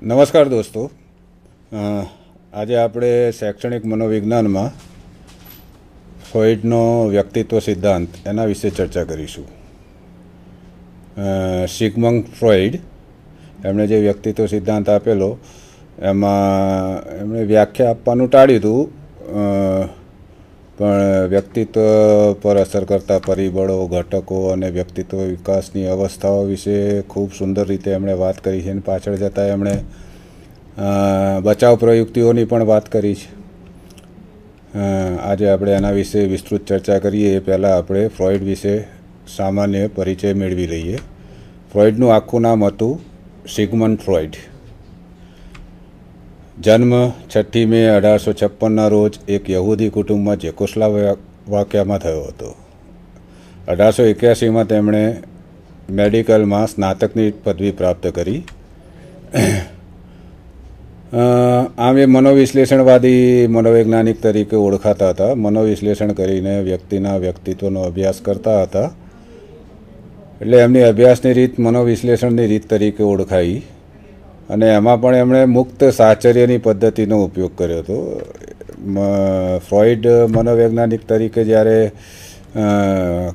નમસ્કાર દોસ્તો આજે આપણે શૈક્ષણિક મનોવિજ્ઞાનમાં ફ્લોઇડનો વ્યક્તિત્વ સિદ્ધાંત એના વિશે ચર્ચા કરીશું સિગમંગ ફ્લોઇડ એમણે જે વ્યક્તિત્વ સિદ્ધાંત આપેલો એમાં એમણે વ્યાખ્યા આપવાનું ટાળ્યું હતું પણ વ્યક્તિત્વ પર અસર કરતા પરિબળો ઘટકો અને વ્યક્તિત્વ વિકાસની અવસ્થાઓ વિશે ખૂબ સુંદર રીતે એમણે વાત કરી છે અને પાછળ જતાં એમણે બચાવ પ્રયુક્તિઓની પણ વાત કરી છે આજે આપણે એના વિશે વિસ્તૃત ચર્ચા કરીએ એ પહેલાં આપણે ફ્રોઇડ વિશે સામાન્ય પરિચય મેળવી લઈએ ફ્રોઇડનું આખું નામ હતું સિગમન ફ્રોઇડ જન્મ છઠ્ઠી મે અઢારસો છપ્પનના રોજ એક યહૂદી કુટુંબમાં જેકોસ્લા વાક્યામાં થયો હતો અઢારસો એક્યાસીમાં તેમણે મેડિકલમાં સ્નાતકની પદવી પ્રાપ્ત કરી આમ એ મનોવિશ્લેષણવાદી મનોવૈજ્ઞાનિક તરીકે ઓળખાતા હતા મનોવિશ્લેષણ કરીને વ્યક્તિના વ્યક્તિત્વનો અભ્યાસ કરતા હતા એટલે એમની અભ્યાસની રીત મનોવિશ્લેષણની રીત તરીકે ઓળખાઈ અને એમાં પણ એમણે મુક્ત સાચર્યની પદ્ધતિનો ઉપયોગ કર્યો હતો ફ્રોઈડ મનોવૈજ્ઞાનિક તરીકે જ્યારે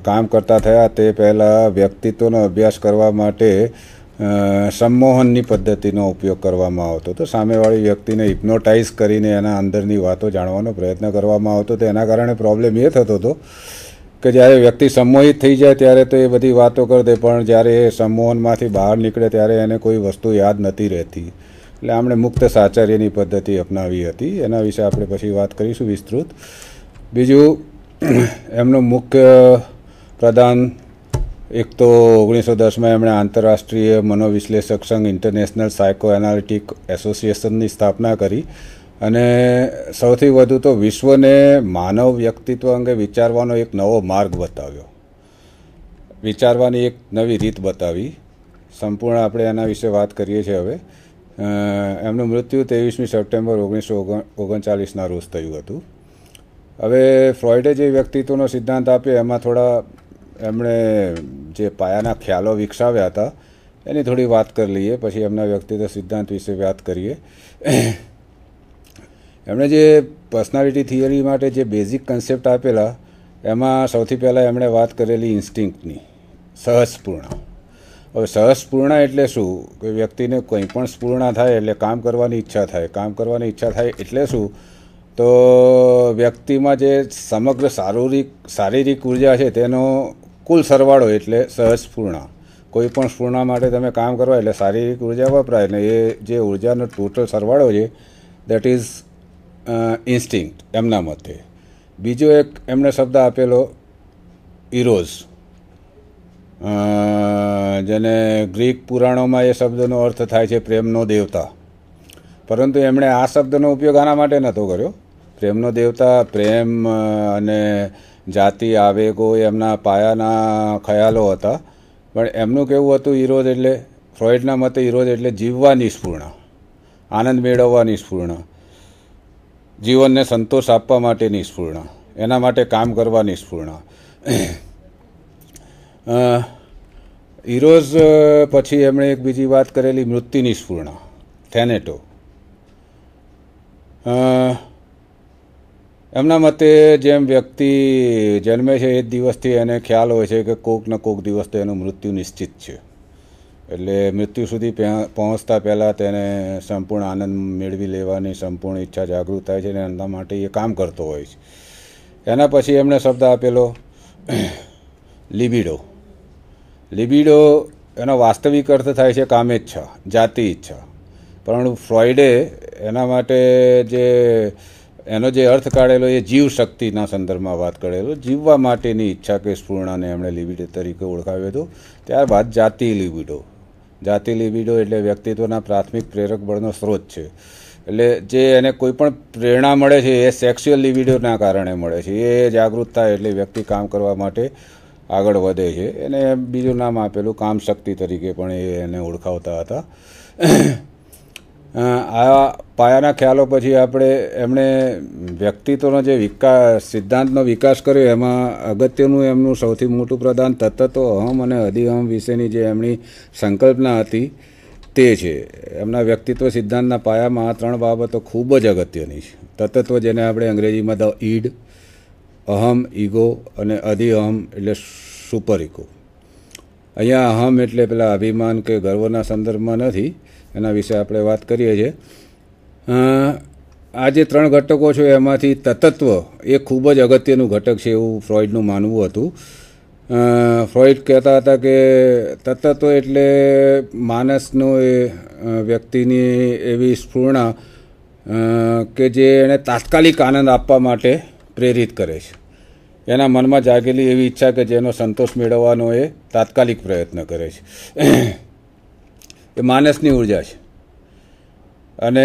કામ કરતા થયા તે પહેલાં વ્યક્તિત્વનો અભ્યાસ કરવા માટે સંમોહનની પદ્ધતિનો ઉપયોગ કરવામાં આવતો હતો સામેવાળી વ્યક્તિને હિપ્નોટાઇઝ કરીને એના અંદરની વાતો જાણવાનો પ્રયત્ન કરવામાં આવતો તો એના કારણે પ્રોબ્લેમ એ થતો હતો કે જ્યારે વ્યક્તિ સંમોહિત થઈ જાય ત્યારે તો એ બધી વાતો કરી દે પણ જ્યારે એ સંમોહનમાંથી બહાર નીકળે ત્યારે એને કોઈ વસ્તુ યાદ નથી રહેતી એટલે આમણે મુક્ત સાચાર્યની પદ્ધતિ અપનાવી હતી એના વિશે આપણે પછી વાત કરીશું વિસ્તૃત બીજું એમનું મુખ્ય પ્રદાન એક તો ઓગણીસો દસમાં એમણે આંતરરાષ્ટ્રીય મનોવિશ્લેષક સંઘ ઇન્ટરનેશનલ સાયકો એનાલિટિક એસોસિએશનની સ્થાપના કરી અને સૌથી વધુ તો વિશ્વને માનવ વ્યક્તિત્વ અંગે વિચારવાનો એક નવો માર્ગ બતાવ્યો વિચારવાની એક નવી રીત બતાવી સંપૂર્ણ આપણે એના વિશે વાત કરીએ છીએ હવે એમનું મૃત્યુ ત્રેવીસમી સપ્ટેમ્બર ઓગણીસો ઓગણચાલીસના રોજ થયું હતું હવે ફ્રોઇડે જે વ્યક્તિત્વનો સિદ્ધાંત આપ્યો એમાં થોડા એમણે જે પાયાના ખ્યાલો વિકસાવ્યા હતા એની થોડી વાત કરી લઈએ પછી એમના વ્યક્તિત્વ સિદ્ધાંત વિશે વાત કરીએ એમણે જે પર્સનાલિટી થિયરી માટે જે બેઝિક કન્સેપ્ટ આપેલા એમાં સૌથી પહેલાં એમણે વાત કરેલી ઇન્સ્ટિંક્ટની સહજપૂર્ણ હવે સહજપૂર્ણ એટલે શું કે વ્યક્તિને કંઈ પણ સ્પૂર્ણા થાય એટલે કામ કરવાની ઈચ્છા થાય કામ કરવાની ઈચ્છા થાય એટલે શું તો વ્યક્તિમાં જે સમગ્ર શારીરિક શારીરિક ઉર્જા છે તેનો કુલ સરવાળો એટલે સહજપૂર્ણ કોઈ પણ સ્પૂર્ણા માટે તમે કામ કરવા એટલે શારીરિક ઉર્જા વપરાય ને એ જે ઉર્જાનો ટોટલ સરવાળો છે દેટ ઇઝ ઇન્સ્ટિંક્ટ એમના મતે બીજો એક એમણે શબ્દ આપેલો ઇરોઝ જેને ગ્રીક પુરાણોમાં એ શબ્દનો અર્થ થાય છે પ્રેમનો દેવતા પરંતુ એમણે આ શબ્દનો ઉપયોગ આના માટે નહોતો કર્યો પ્રેમનો દેવતા પ્રેમ અને જાતિ આવેગો એમના પાયાના ખ્યાલો હતા પણ એમનું કેવું હતું ઇરોઝ એટલે ફ્રોઇડના મતે ઇરોઝ એટલે જીવવા નિષ્પૂર્ણ આનંદ મેળવવા નિષ્પૂર્ણ જીવનને સંતોષ આપવા માટે નિષ્ફૂર્ણ એના માટે કામ કરવા નિષ્ફૂર્ણ ઇરોઝ પછી એમણે એક બીજી વાત કરેલી મૃત્યુ નિષ્ફૂર્ણ થેનેટો એમના મતે જેમ વ્યક્તિ જન્મે છે એ જ દિવસથી એને ખ્યાલ હોય છે કે કોઈક ને કોઈક દિવસ તો એનું મૃત્યુ નિશ્ચિત છે એટલે મૃત્યુ સુધી પહોંચતા પહેલાં તેને સંપૂર્ણ આનંદ મેળવી લેવાની સંપૂર્ણ ઈચ્છા જાગૃત થાય છે અને એના માટે એ કામ કરતો હોય છે એના પછી એમણે શબ્દ આપેલો લિબિડો લિબિડો એનો વાસ્તવિક અર્થ થાય છે કામેચ્છા જાતિ ઈચ્છા પણ ફ્રોઈડે એના માટે જે એનો જે અર્થ કાઢેલો એ જીવ શક્તિના સંદર્ભમાં વાત કરેલો જીવવા માટેની ઈચ્છા કે સ્પૂર્ણાને એમણે લિબિડો તરીકે ઓળખાવ્યો હતો ત્યારબાદ જાતિ લિબિડો જાતિ લિબિડો એટલે વ્યક્તિત્વના પ્રાથમિક પ્રેરક બળનો સ્ત્રોત છે એટલે જે એને કોઈ પણ પ્રેરણા મળે છે એ સેક્સ્યુઅલ લિબિડોના કારણે મળે છે એ જાગૃતતા એટલે વ્યક્તિ કામ કરવા માટે આગળ વધે છે એને બીજું નામ આપેલું કામ શક્તિ તરીકે પણ એ એને ઓળખાવતા હતા આ પાયાના ખ્યાલો પછી આપણે એમણે વ્યક્તિત્વનો જે વિકાસ સિદ્ધાંતનો વિકાસ કર્યો એમાં અગત્યનું એમનું સૌથી મોટું પ્રદાન તત્વ અહમ અને અધિહમ વિશેની જે એમની સંકલ્પના હતી તે છે એમના વ્યક્તિત્વ સિદ્ધાંતના પાયામાં આ ત્રણ બાબતો ખૂબ જ અગત્યની છે તત્વ જેને આપણે અંગ્રેજીમાં ધ ઈડ અહમ ઈગો અને અધિઅહમ એટલે સુપર ઈગો અહીંયા અહમ એટલે પેલા અભિમાન કે ગર્વના સંદર્ભમાં નથી એના વિશે આપણે વાત કરીએ છીએ આ જે ત્રણ ઘટકો છે એમાંથી તતત્વ એ ખૂબ જ અગત્યનું ઘટક છે એવું ફ્રોઇડનું માનવું હતું ફ્રોઇડ કહેતા હતા કે તતત્વ એટલે માણસનો એ વ્યક્તિની એવી સ્ફૂર્ણા કે જે એને તાત્કાલિક આનંદ આપવા માટે પ્રેરિત કરે છે એના મનમાં જાગેલી એવી ઈચ્છા કે જેનો સંતોષ મેળવવાનો એ તાત્કાલિક પ્રયત્ન કરે છે એ માનસની ઉર્જા છે અને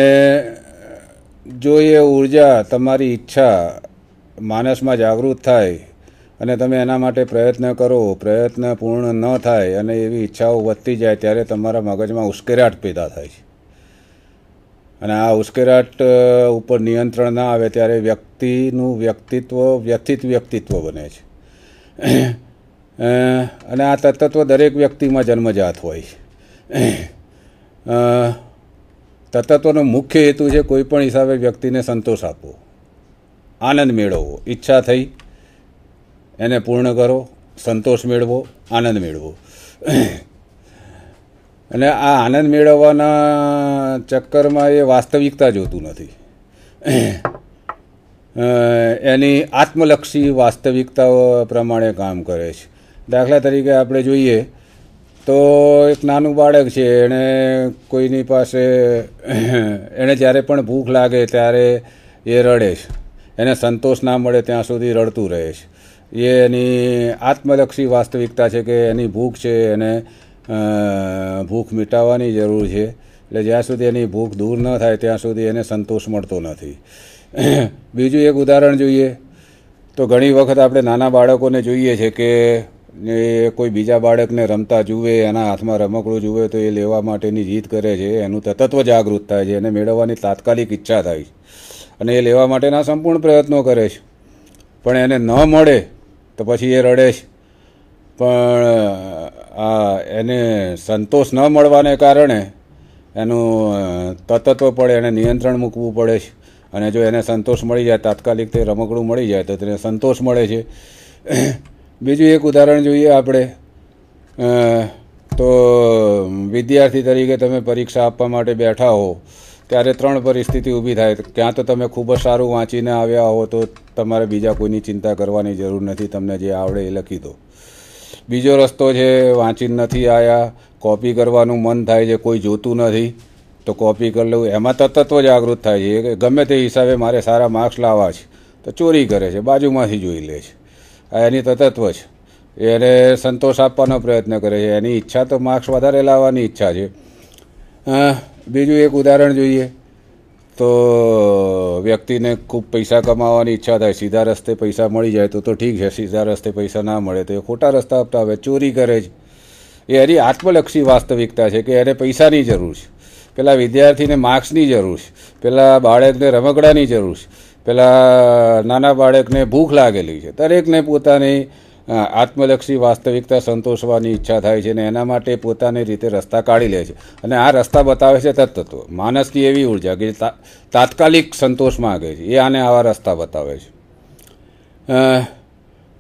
જો એ ઉર્જા તમારી ઈચ્છા માનસમાં જાગૃત થાય અને તમે એના માટે પ્રયત્ન કરો પ્રયત્ન પૂર્ણ ન થાય અને એવી ઈચ્છાઓ વધતી જાય ત્યારે તમારા મગજમાં ઉશ્કેરાટ પેદા થાય છે અને આ ઉશ્કેરાટ ઉપર નિયંત્રણ ના આવે ત્યારે વ્યક્તિનું વ્યક્તિત્વ વ્યથિત વ્યક્તિત્વ બને છે અને આ તત્ત્વ દરેક વ્યક્તિમાં જન્મજાત હોય છે તત્વનો મુખ્ય હેતુ છે કોઈપણ હિસાબે વ્યક્તિને સંતોષ આપવો આનંદ મેળવવો ઈચ્છા થઈ એને પૂર્ણ કરો સંતોષ મેળવો આનંદ મેળવો અને આ આનંદ મેળવવાના ચક્કરમાં એ વાસ્તવિકતા જોતું નથી એની આત્મલક્ષી વાસ્તવિકતા પ્રમાણે કામ કરે છે દાખલા તરીકે આપણે જોઈએ તો એક નાનું બાળક છે એણે કોઈની પાસે એણે જ્યારે પણ ભૂખ લાગે ત્યારે એ રડે છે એને સંતોષ ના મળે ત્યાં સુધી રડતું રહે છે એ એની આત્મલક્ષી વાસ્તવિકતા છે કે એની ભૂખ છે એને ભૂખ મિટાવવાની જરૂર છે એટલે જ્યાં સુધી એની ભૂખ દૂર ન થાય ત્યાં સુધી એને સંતોષ મળતો નથી બીજું એક ઉદાહરણ જોઈએ તો ઘણી વખત આપણે નાના બાળકોને જોઈએ છે કે ને કોઈ બીજા બાળકને રમતા જુએ એના હાથમાં રમકડું જુએ તો એ લેવા માટેની જીદ કરે છે એનું તત્વ જાગૃત થાય છે એને મેળવવાની તાત્કાલિક ઈચ્છા થાય છે અને એ લેવા માટેના સંપૂર્ણ પ્રયત્નો કરે છે પણ એને ન મળે તો પછી એ રડે છે પણ આ એને સંતોષ ન મળવાને કારણે એનું તત્વ પડે એને નિયંત્રણ મૂકવું પડે છે અને જો એને સંતોષ મળી જાય તાત્કાલિક તે રમકડું મળી જાય તો તેને સંતોષ મળે છે બીજું એક ઉદાહરણ જોઈએ આપણે તો વિદ્યાર્થી તરીકે તમે પરીક્ષા આપવા માટે બેઠા હો ત્યારે ત્રણ પરિસ્થિતિ ઊભી થાય ક્યાં તો તમે ખૂબ જ સારું વાંચીને આવ્યા હો તો તમારે બીજા કોઈની ચિંતા કરવાની જરૂર નથી તમને જે આવડે એ લખી દો બીજો રસ્તો છે વાંચીને નથી આવ્યા કોપી કરવાનું મન થાય છે કોઈ જોતું નથી તો કોપી કરી લઉં એમાં તત્વ જાગૃત થાય છે ગમે તે હિસાબે મારે સારા માર્ક્સ લાવવા છે તો ચોરી કરે છે બાજુમાંથી જોઈ લે છે એની તો તત્વ છે એને સંતોષ આપવાનો પ્રયત્ન કરે છે એની ઈચ્છા તો માર્ક્સ વધારે લાવવાની ઈચ્છા છે બીજું એક ઉદાહરણ જોઈએ તો વ્યક્તિને ખૂબ પૈસા કમાવાની ઈચ્છા થાય સીધા રસ્તે પૈસા મળી જાય તો તો ઠીક છે સીધા રસ્તે પૈસા ના મળે તો એ ખોટા રસ્તા આપતા હવે ચોરી કરે છે એ એની આત્મલક્ષી વાસ્તવિકતા છે કે એને પૈસાની જરૂર છે પેલા વિદ્યાર્થીને માર્ક્સની જરૂર છે પેલા બાળકને રમકડાની જરૂર છે પેલા નાના બાળકને ભૂખ લાગેલી છે દરેકને પોતાની આત્મલક્ષી વાસ્તવિકતા સંતોષવાની ઈચ્છા થાય છે અને એના માટે પોતાની રીતે રસ્તા કાઢી લે છે અને આ રસ્તા બતાવે છે તત્તત્વ માણસની એવી ઉર્જા કે તાત્કાલિક સંતોષ માગે છે એ આને આવા રસ્તા બતાવે છે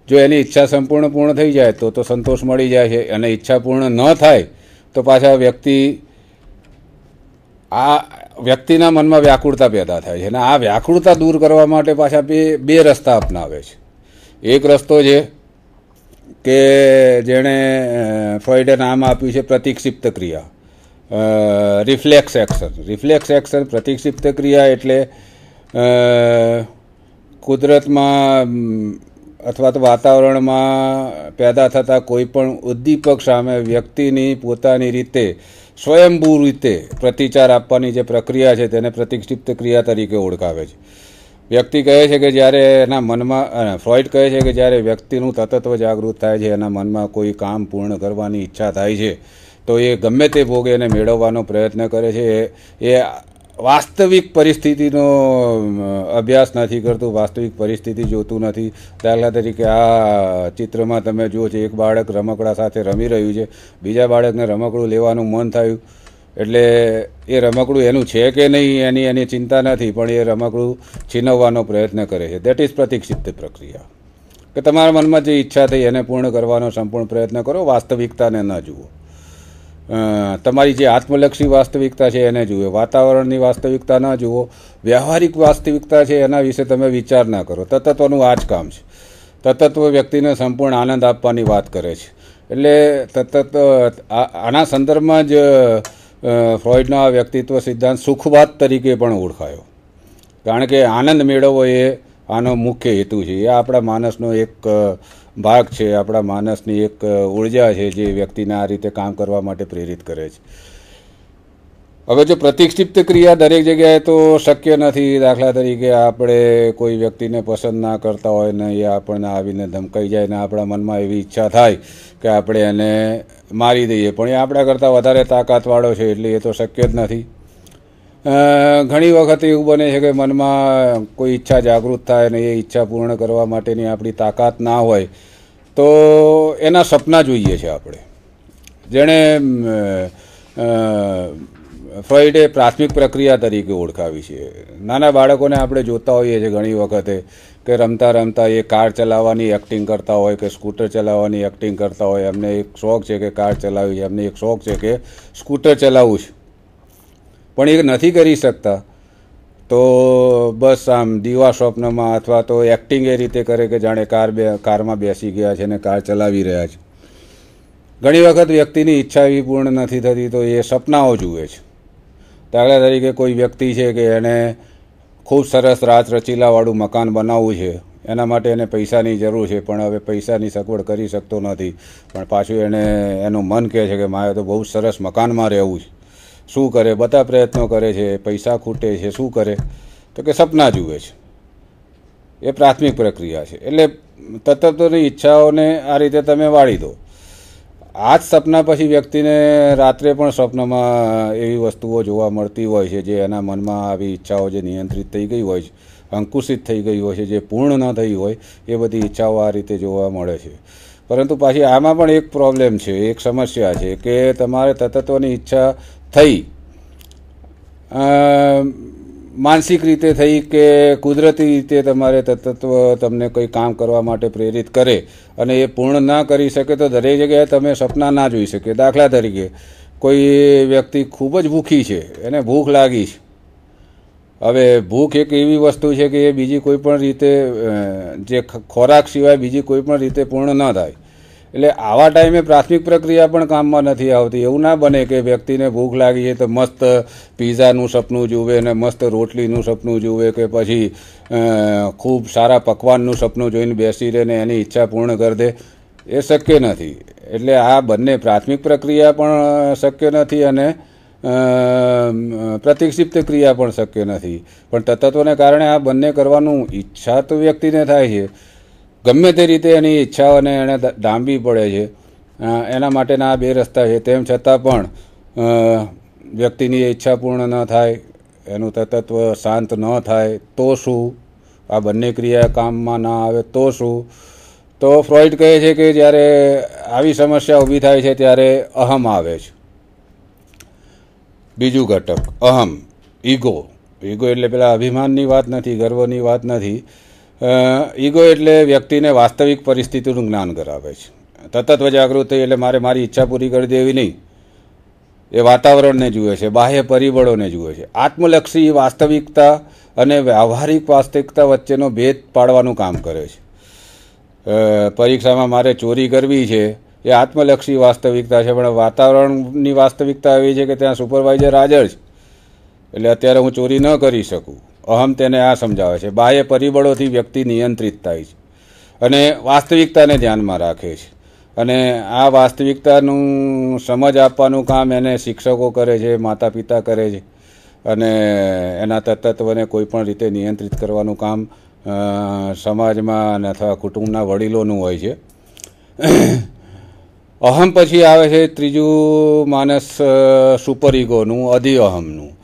જો એની ઈચ્છા સંપૂર્ણ પૂર્ણ થઈ જાય તો તો સંતોષ મળી જાય છે અને ઈચ્છા પૂર્ણ ન થાય તો પાછા વ્યક્તિ આ વ્યક્તિના મનમાં વ્યાકુળતા પેદા થાય છે અને આ વ્યાકુળતા દૂર કરવા માટે પાછા બે બે રસ્તા અપનાવે છે એક રસ્તો છે કે જેણે ફ્રોઈડે નામ આપ્યું છે પ્રતિક્ષિપ્ત ક્રિયા રિફ્લેક્સ એક્શન રિફ્લેક્સ એક્શન પ્રતિક્ષિપ્ત ક્રિયા એટલે કુદરતમાં અથવા તો વાતાવરણમાં પેદા થતા કોઈપણ ઉદ્દીપક સામે વ્યક્તિની પોતાની રીતે સ્વયંભૂ રીતે પ્રતિચાર આપવાની જે પ્રક્રિયા છે તેને પ્રતિક્ષિપ્ત ક્રિયા તરીકે ઓળખાવે છે વ્યક્તિ કહે છે કે જ્યારે એના મનમાં ફ્રોઇડ કહે છે કે જ્યારે વ્યક્તિનું તત્વ જાગૃત થાય છે એના મનમાં કોઈ કામ પૂર્ણ કરવાની ઈચ્છા થાય છે તો એ ગમે તે ભોગે એને મેળવવાનો પ્રયત્ન કરે છે એ વાસ્તવિક પરિસ્થિતિનો અભ્યાસ નથી કરતું વાસ્તવિક પરિસ્થિતિ જોતું નથી દાખલા તરીકે આ ચિત્રમાં તમે જુઓ છો એક બાળક રમકડા સાથે રમી રહ્યું છે બીજા બાળકને રમકડું લેવાનું મન થયું એટલે એ રમકડું એનું છે કે નહીં એની એની ચિંતા નથી પણ એ રમકડું છીનવવાનો પ્રયત્ન કરે છે દેટ ઇઝ પ્રતિક્ષિપ્ત પ્રક્રિયા કે તમારા મનમાં જે ઈચ્છા થઈ એને પૂર્ણ કરવાનો સંપૂર્ણ પ્રયત્ન કરો વાસ્તવિકતાને ન જુઓ તમારી જે આત્મલક્ષી વાસ્તવિકતા છે એને જુઓ વાતાવરણની વાસ્તવિકતા ના જુઓ વ્યવહારિક વાસ્તવિકતા છે એના વિશે તમે વિચાર ના કરો તત્વનું આ જ કામ છે તત્વ વ્યક્તિને સંપૂર્ણ આનંદ આપવાની વાત કરે છે એટલે તત્વ આના સંદર્ભમાં જ ફ્રોઇડનો આ વ્યક્તિત્વ સિદ્ધાંત સુખવાદ તરીકે પણ ઓળખાયો કારણ કે આનંદ મેળવવો એ આનો મુખ્ય હેતુ છે એ આપણા માણસનો એક ભાગ છે આપણા માનસની એક ઉર્જા છે જે વ્યક્તિને આ રીતે કામ કરવા માટે પ્રેરિત કરે છે હવે જો પ્રતિક્ષિપ્ત ક્રિયા દરેક જગ્યાએ તો શક્ય નથી દાખલા તરીકે આપણે કોઈ વ્યક્તિને પસંદ ના કરતા હોય ને એ આપણને આવીને ધમકાઈ જાય ને આપણા મનમાં એવી ઈચ્છા થાય કે આપણે એને મારી દઈએ પણ એ આપણા કરતાં વધારે તાકાતવાળો છે એટલે એ તો શક્ય જ નથી ઘણી વખત એવું બને છે કે મનમાં કોઈ ઈચ્છા જાગૃત થાય અને એ ઈચ્છા પૂર્ણ કરવા માટેની આપણી તાકાત ના હોય તો એના સપના જોઈએ છે આપણે જેણે ફ્રોઈડે પ્રાથમિક પ્રક્રિયા તરીકે ઓળખાવી છે નાના બાળકોને આપણે જોતા હોઈએ છીએ ઘણી વખતે કે રમતા રમતા એ કાર ચલાવવાની એક્ટિંગ કરતા હોય કે સ્કૂટર ચલાવવાની એક્ટિંગ કરતા હોય એમને એક શોખ છે કે કાર ચલાવી છે એમને એક શોખ છે કે સ્કૂટર ચલાવવું છે પણ એ નથી કરી શકતા તો બસ આમ દીવા સ્વપ્નમાં અથવા તો એક્ટિંગ એ રીતે કરે કે જાણે કાર બે કારમાં બેસી ગયા છે ને કાર ચલાવી રહ્યા છે ઘણી વખત વ્યક્તિની ઈચ્છા એવી પૂર્ણ નથી થતી તો એ સપનાઓ જુએ છે દાખલા તરીકે કોઈ વ્યક્તિ છે કે એણે ખૂબ સરસ રાત રચીલાવાળું મકાન બનાવવું છે એના માટે એને પૈસાની જરૂર છે પણ હવે પૈસાની સગવડ કરી શકતો નથી પણ પાછું એણે એનું મન કહે છે કે મારે તો બહુ સરસ મકાનમાં રહેવું છે શું કરે બધા પ્રયત્નો કરે છે પૈસા ખૂટે છે શું કરે તો કે સપના જુએ છે એ પ્રાથમિક પ્રક્રિયા છે એટલે તત્વની ઈચ્છાઓને આ રીતે તમે વાળી દો આ જ સપના પછી વ્યક્તિને રાત્રે પણ સ્વપ્નમાં એવી વસ્તુઓ જોવા મળતી હોય છે જે એના મનમાં આવી ઈચ્છાઓ જે નિયંત્રિત થઈ ગઈ હોય છે અંકુશિત થઈ ગઈ હોય છે જે પૂર્ણ ન થઈ હોય એ બધી ઈચ્છાઓ આ રીતે જોવા મળે છે પરંતુ પાછી આમાં પણ એક પ્રોબ્લેમ છે એક સમસ્યા છે કે તમારે તત્વની ઈચ્છા થઈ માનસિક રીતે થઈ કે કુદરતી રીતે તમારે તત્વ તમને કોઈ કામ કરવા માટે પ્રેરિત કરે અને એ પૂર્ણ ના કરી શકે તો દરેક જગ્યાએ તમે સપના ના જોઈ શકે દાખલા તરીકે કોઈ વ્યક્તિ ખૂબ જ ભૂખી છે એને ભૂખ લાગી છે હવે ભૂખ એક એવી વસ્તુ છે કે એ બીજી કોઈ પણ રીતે જે ખોરાક સિવાય બીજી કોઈ પણ રીતે પૂર્ણ ન થાય એટલે આવા ટાઈમે પ્રાથમિક પ્રક્રિયા પણ કામમાં નથી આવતી એવું ના બને કે વ્યક્તિને ભૂખ લાગી છે તો મસ્ત પીઝાનું સપનું જુએ ને મસ્ત રોટલીનું સપનું જુએ કે પછી ખૂબ સારા પકવાનનું સપનું જોઈને બેસી રહે ને એની ઈચ્છા પૂર્ણ કરી દે એ શક્ય નથી એટલે આ બંને પ્રાથમિક પ્રક્રિયા પણ શક્ય નથી અને પ્રતિક્ષિપ્ત ક્રિયા પણ શક્ય નથી પણ તત્ત્વોને કારણે આ બંને કરવાનું ઈચ્છા તો વ્યક્તિને થાય છે ગમે તે રીતે એની ઈચ્છાઓને એણે ડામવી પડે છે એના માટેના આ બે રસ્તા છે તેમ છતાં પણ વ્યક્તિની ઈચ્છા પૂર્ણ ન થાય એનું તત્વ શાંત ન થાય તો શું આ બંને ક્રિયા કામમાં ના આવે તો શું તો ફ્રોઇડ કહે છે કે જ્યારે આવી સમસ્યા ઊભી થાય છે ત્યારે અહમ આવે છે બીજું ઘટક અહમ ઈગો ઈગો એટલે પેલા અભિમાનની વાત નથી ગર્વની વાત નથી ઈગો એટલે વ્યક્તિને વાસ્તવિક પરિસ્થિતિનું જ્ઞાન કરાવે છે તત્ત્વ થઈ એટલે મારે મારી ઈચ્છા પૂરી કરી દેવી નહીં એ વાતાવરણને જુએ છે બાહ્ય પરિબળોને જુએ છે આત્મલક્ષી વાસ્તવિકતા અને વ્યવહારિક વાસ્તવિકતા વચ્ચેનો ભેદ પાડવાનું કામ કરે છે પરીક્ષામાં મારે ચોરી કરવી છે એ આત્મલક્ષી વાસ્તવિકતા છે પણ વાતાવરણની વાસ્તવિકતા એવી છે કે ત્યાં સુપરવાઇઝર હાજર છે એટલે અત્યારે હું ચોરી ન કરી શકું અહમ તેને આ સમજાવે છે બાહ્ય પરિબળોથી વ્યક્તિ નિયંત્રિત થાય છે અને વાસ્તવિકતાને ધ્યાનમાં રાખે છે અને આ વાસ્તવિકતાનું સમજ આપવાનું કામ એને શિક્ષકો કરે છે માતા પિતા કરે છે અને એના તત્વને કોઈ પણ રીતે નિયંત્રિત કરવાનું કામ સમાજમાં અને અથવા કુટુંબના વડીલોનું હોય છે અહમ પછી આવે છે ત્રીજું માનસ સુપર ઇગોનું અધિ અહમનું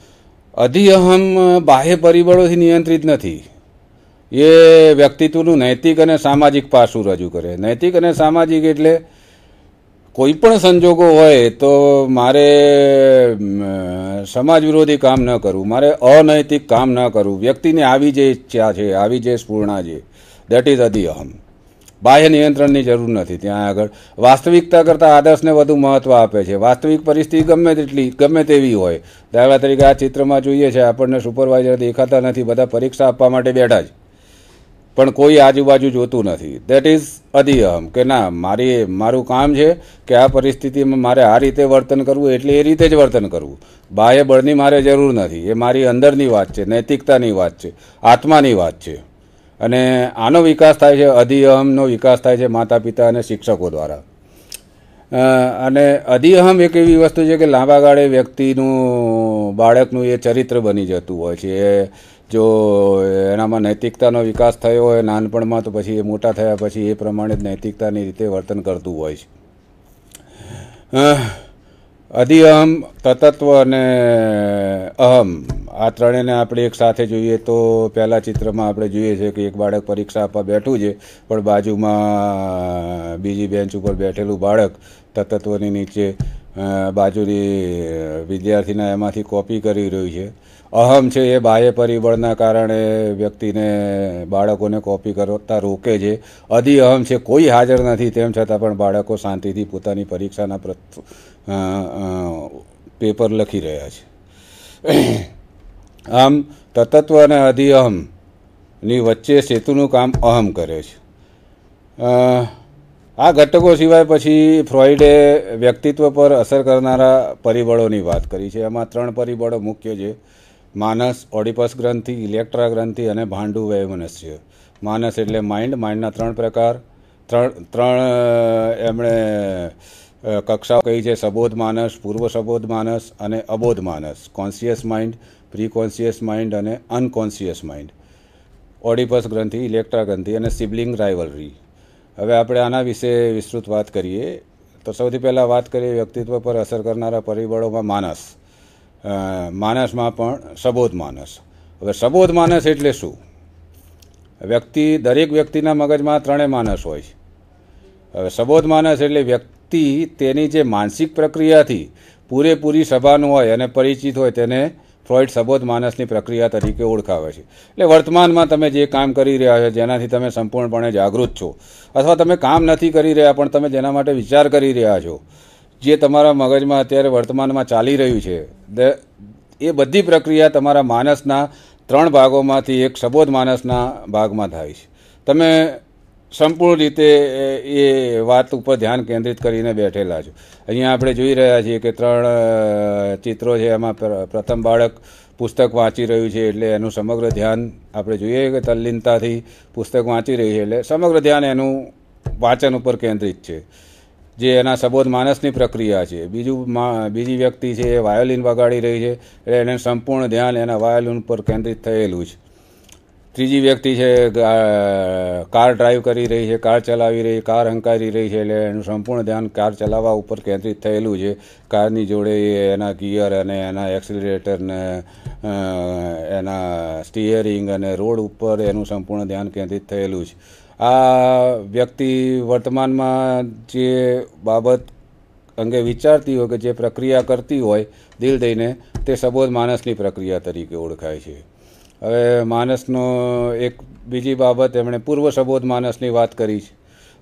અધિઅહમ બાહ્ય પરિબળોથી નિયંત્રિત નથી એ વ્યક્તિત્વનું નૈતિક અને સામાજિક પાસું રજૂ કરે નૈતિક અને સામાજિક એટલે કોઈ પણ સંજોગો હોય તો મારે સમાજ વિરોધી કામ ન કરવું મારે અનૈતિક કામ ન કરવું વ્યક્તિને આવી જે ઈચ્છા છે આવી જે સ્પૂર્ણા છે દેટ ઇઝ અધિ અહમ બાહ્ય નિયંત્રણની જરૂર નથી ત્યાં આગળ વાસ્તવિકતા કરતાં આદર્શને વધુ મહત્ત્વ આપે છે વાસ્તવિક પરિસ્થિતિ ગમે તેટલી ગમે તેવી હોય દાખલા તરીકે આ ચિત્રમાં જોઈએ છે આપણને સુપરવાઇઝર દેખાતા નથી બધા પરીક્ષા આપવા માટે બેઠા જ પણ કોઈ આજુબાજુ જોતું નથી દેટ ઇઝ અધિયમ કે ના મારી મારું કામ છે કે આ પરિસ્થિતિમાં મારે આ રીતે વર્તન કરવું એટલે એ રીતે જ વર્તન કરવું બાહ્ય બળની મારે જરૂર નથી એ મારી અંદરની વાત છે નૈતિકતાની વાત છે આત્માની વાત છે અને આનો વિકાસ થાય છે અધિઅહમનો વિકાસ થાય છે માતા પિતા અને શિક્ષકો દ્વારા અને અધિઅહમ એક એવી વસ્તુ છે કે લાંબા ગાળે વ્યક્તિનું બાળકનું એ ચરિત્ર બની જતું હોય છે જો એનામાં નૈતિકતાનો વિકાસ થયો હોય નાનપણમાં તો પછી એ મોટા થયા પછી એ પ્રમાણે જ નૈતિકતાની રીતે વર્તન કરતું હોય છે અધિઅહમ તતત્વ અને અહમ આ ત્રણેયને આપણે એક સાથે જોઈએ તો પહેલાં ચિત્રમાં આપણે જોઈએ છે કે એક બાળક પરીક્ષા આપવા બેઠું છે પણ બાજુમાં બીજી બેન્ચ ઉપર બેઠેલું બાળક તતત્વની નીચે બાજુની વિદ્યાર્થીના એમાંથી કોપી કરી રહ્યું છે અહમ છે એ બાહ્ય પરિબળના કારણે વ્યક્તિને બાળકોને કોપી કરતા રોકે છે અધિ અહમ છે કોઈ હાજર નથી તેમ છતાં પણ બાળકો શાંતિથી પોતાની પરીક્ષાના પેપર લખી રહ્યા છે આમ તત્વ અને અધિઅહમની વચ્ચે સેતુનું કામ અહમ કરે છે આ ઘટકો સિવાય પછી ફ્રોઈડે વ્યક્તિત્વ પર અસર કરનારા પરિબળોની વાત કરી છે એમાં ત્રણ પરિબળો મુખ્ય છે માનસ ઓડિપસ ગ્રંથિ ઇલેક્ટ્રા ગ્રંથિ અને ભાંડુ વૈમનસ્ય માનસ એટલે માઇન્ડ માઇન્ડના ત્રણ પ્રકાર ત્રણ ત્રણ એમણે કક્ષાઓ કહી છે સબોધ માનસ પૂર્વ સબોધ માનસ અને અબોધ માનસ conscious mind pre conscious mind અને અનકોન્સિયસ માઇન્ડ ઓડિપસ ગ્રંથિ ઇલેક્ટ્રા ગ્રંથિ અને સિબલિંગ રાઇવલરી હવે આપણે આના વિશે વિસ્તૃત વાત કરીએ તો સૌથી પહેલાં વાત કરીએ વ્યક્તિત્વ પર અસર કરનારા પરિબળોમાં માનસ માનસમાં પણ સબોધ માનસ હવે સબોધ માનસ એટલે શું વ્યક્તિ દરેક વ્યક્તિના મગજમાં ત્રણેય માનસ હોય હવે સબોધ માનસ એટલે વ્યક્તિ વ્યક્તિ તેની જે માનસિક પ્રક્રિયાથી પૂરેપૂરી સભાનું હોય અને પરિચિત હોય તેને ફ્રોઇડ સબોધ માનસની પ્રક્રિયા તરીકે ઓળખાવે છે એટલે વર્તમાનમાં તમે જે કામ કરી રહ્યા છો જેનાથી તમે સંપૂર્ણપણે જાગૃત છો અથવા તમે કામ નથી કરી રહ્યા પણ તમે જેના માટે વિચાર કરી રહ્યા છો જે તમારા મગજમાં અત્યારે વર્તમાનમાં ચાલી રહ્યું છે એ બધી પ્રક્રિયા તમારા માનસના ત્રણ ભાગોમાંથી એક સબોધ માનસના ભાગમાં થાય છે તમે સંપૂર્ણ રીતે એ વાત ઉપર ધ્યાન કેન્દ્રિત કરીને બેઠેલા છું અહીંયા આપણે જોઈ રહ્યા છીએ કે ત્રણ ચિત્રો છે એમાં પ્રથમ બાળક પુસ્તક વાંચી રહ્યું છે એટલે એનું સમગ્ર ધ્યાન આપણે જોઈએ કે તલ્લીનતાથી પુસ્તક વાંચી રહ્યું છે એટલે સમગ્ર ધ્યાન એનું વાંચન ઉપર કેન્દ્રિત છે જે એના સબોધ માનસની પ્રક્રિયા છે બીજું બીજી વ્યક્તિ છે એ વાયોલિન વગાડી રહી છે એટલે એને સંપૂર્ણ ધ્યાન એના વાયોલિન ઉપર કેન્દ્રિત થયેલું છે ત્રીજી વ્યક્તિ છે કાર ડ્રાઈવ કરી રહી છે કાર ચલાવી રહી કાર હંકારી રહી છે એટલે એનું સંપૂર્ણ ધ્યાન કાર ચલાવવા ઉપર કેન્દ્રિત થયેલું છે કારની જોડે એના ગિયર અને એના એક્સિલરેટરને એના સ્ટિયરિંગ અને રોડ ઉપર એનું સંપૂર્ણ ધ્યાન કેન્દ્રિત થયેલું છે આ વ્યક્તિ વર્તમાનમાં જે બાબત અંગે વિચારતી હોય કે જે પ્રક્રિયા કરતી હોય દિલ દઈને તે સબોધ માણસની પ્રક્રિયા તરીકે ઓળખાય છે હવે માનસનો એક બીજી બાબત એમણે પૂર્વ સબોધ માનસની વાત કરી છે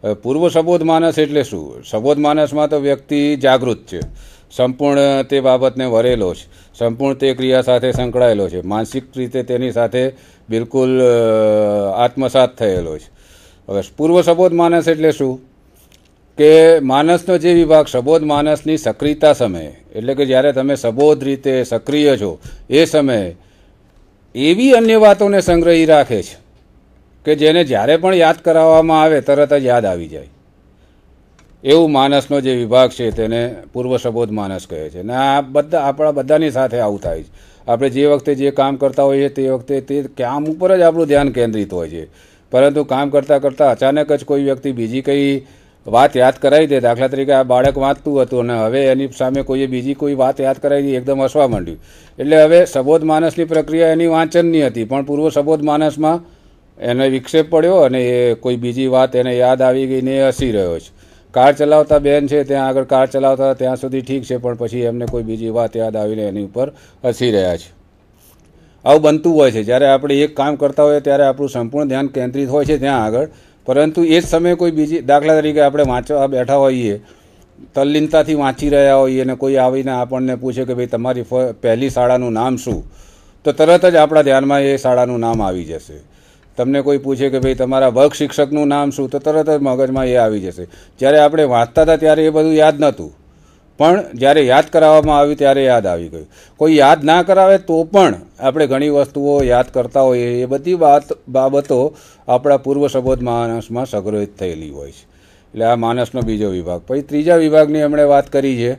હવે પૂર્વ સબોધ માનસ એટલે શું સબોધ માનસમાં તો વ્યક્તિ જાગૃત છે સંપૂર્ણ તે બાબતને વરેલો છે સંપૂર્ણ તે ક્રિયા સાથે સંકળાયેલો છે માનસિક રીતે તેની સાથે બિલકુલ આત્મસાત થયેલો છે હવે પૂર્વ સબોધ માનસ એટલે શું કે માનસનો જે વિભાગ સબોધ માનસની સક્રિયતા સમયે એટલે કે જ્યારે તમે સબોધ રીતે સક્રિય છો એ સમયે એવી અન્ય વાતોને સંગ્રહી રાખે છે કે જેને જ્યારે પણ યાદ કરાવવામાં આવે તરત જ યાદ આવી જાય એવું માનસનો જે વિભાગ છે તેને પૂર્વ સંબોધ માનસ કહે છે ને આ બધા આપણા બધાની સાથે આવું થાય છે આપણે જે વખતે જે કામ કરતા હોઈએ તે વખતે તે કામ ઉપર જ આપણું ધ્યાન કેન્દ્રિત હોય છે પરંતુ કામ કરતાં કરતાં અચાનક જ કોઈ વ્યક્તિ બીજી કંઈ વાત યાદ કરાવી દે દાખલા તરીકે આ બાળક વાંચતું હતું અને હવે એની સામે કોઈએ બીજી કોઈ વાત યાદ કરાવી દીધી એકદમ હસવા માંડ્યું એટલે હવે સબોધ માનસની પ્રક્રિયા એની વાંચનની હતી પણ પૂર્વ સબોધ માનસમાં એને વિક્ષેપ પડ્યો અને એ કોઈ બીજી વાત એને યાદ આવી ગઈ ને એ હસી રહ્યો છે કાર ચલાવતા બેન છે ત્યાં આગળ કાર ચલાવતા ત્યાં સુધી ઠીક છે પણ પછી એમને કોઈ બીજી વાત યાદ આવીને એની ઉપર હસી રહ્યા છે આવું બનતું હોય છે જ્યારે આપણે એક કામ કરતા હોઈએ ત્યારે આપણું સંપૂર્ણ ધ્યાન કેન્દ્રિત હોય છે ત્યાં આગળ પરંતુ એ જ સમયે કોઈ બીજી દાખલા તરીકે આપણે વાંચવા બેઠા હોઈએ તલ્લીનતાથી વાંચી રહ્યા હોઈએ અને કોઈ આવીને આપણને પૂછે કે ભાઈ તમારી પહેલી શાળાનું નામ શું તો તરત જ આપણા ધ્યાનમાં એ શાળાનું નામ આવી જશે તમને કોઈ પૂછે કે ભાઈ તમારા વર્ગ શિક્ષકનું નામ શું તો તરત જ મગજમાં એ આવી જશે જ્યારે આપણે વાંચતા હતા ત્યારે એ બધું યાદ નહોતું પણ જ્યારે યાદ કરાવવામાં આવી ત્યારે યાદ આવી ગયું કોઈ યાદ ના કરાવે તો પણ આપણે ઘણી વસ્તુઓ યાદ કરતા હોઈએ એ બધી વાત બાબતો આપણા પૂર્વ સબોધ માનસમાં સંગ્રહિત થયેલી હોય છે એટલે આ માનસનો બીજો વિભાગ પછી ત્રીજા વિભાગની એમણે વાત કરી છે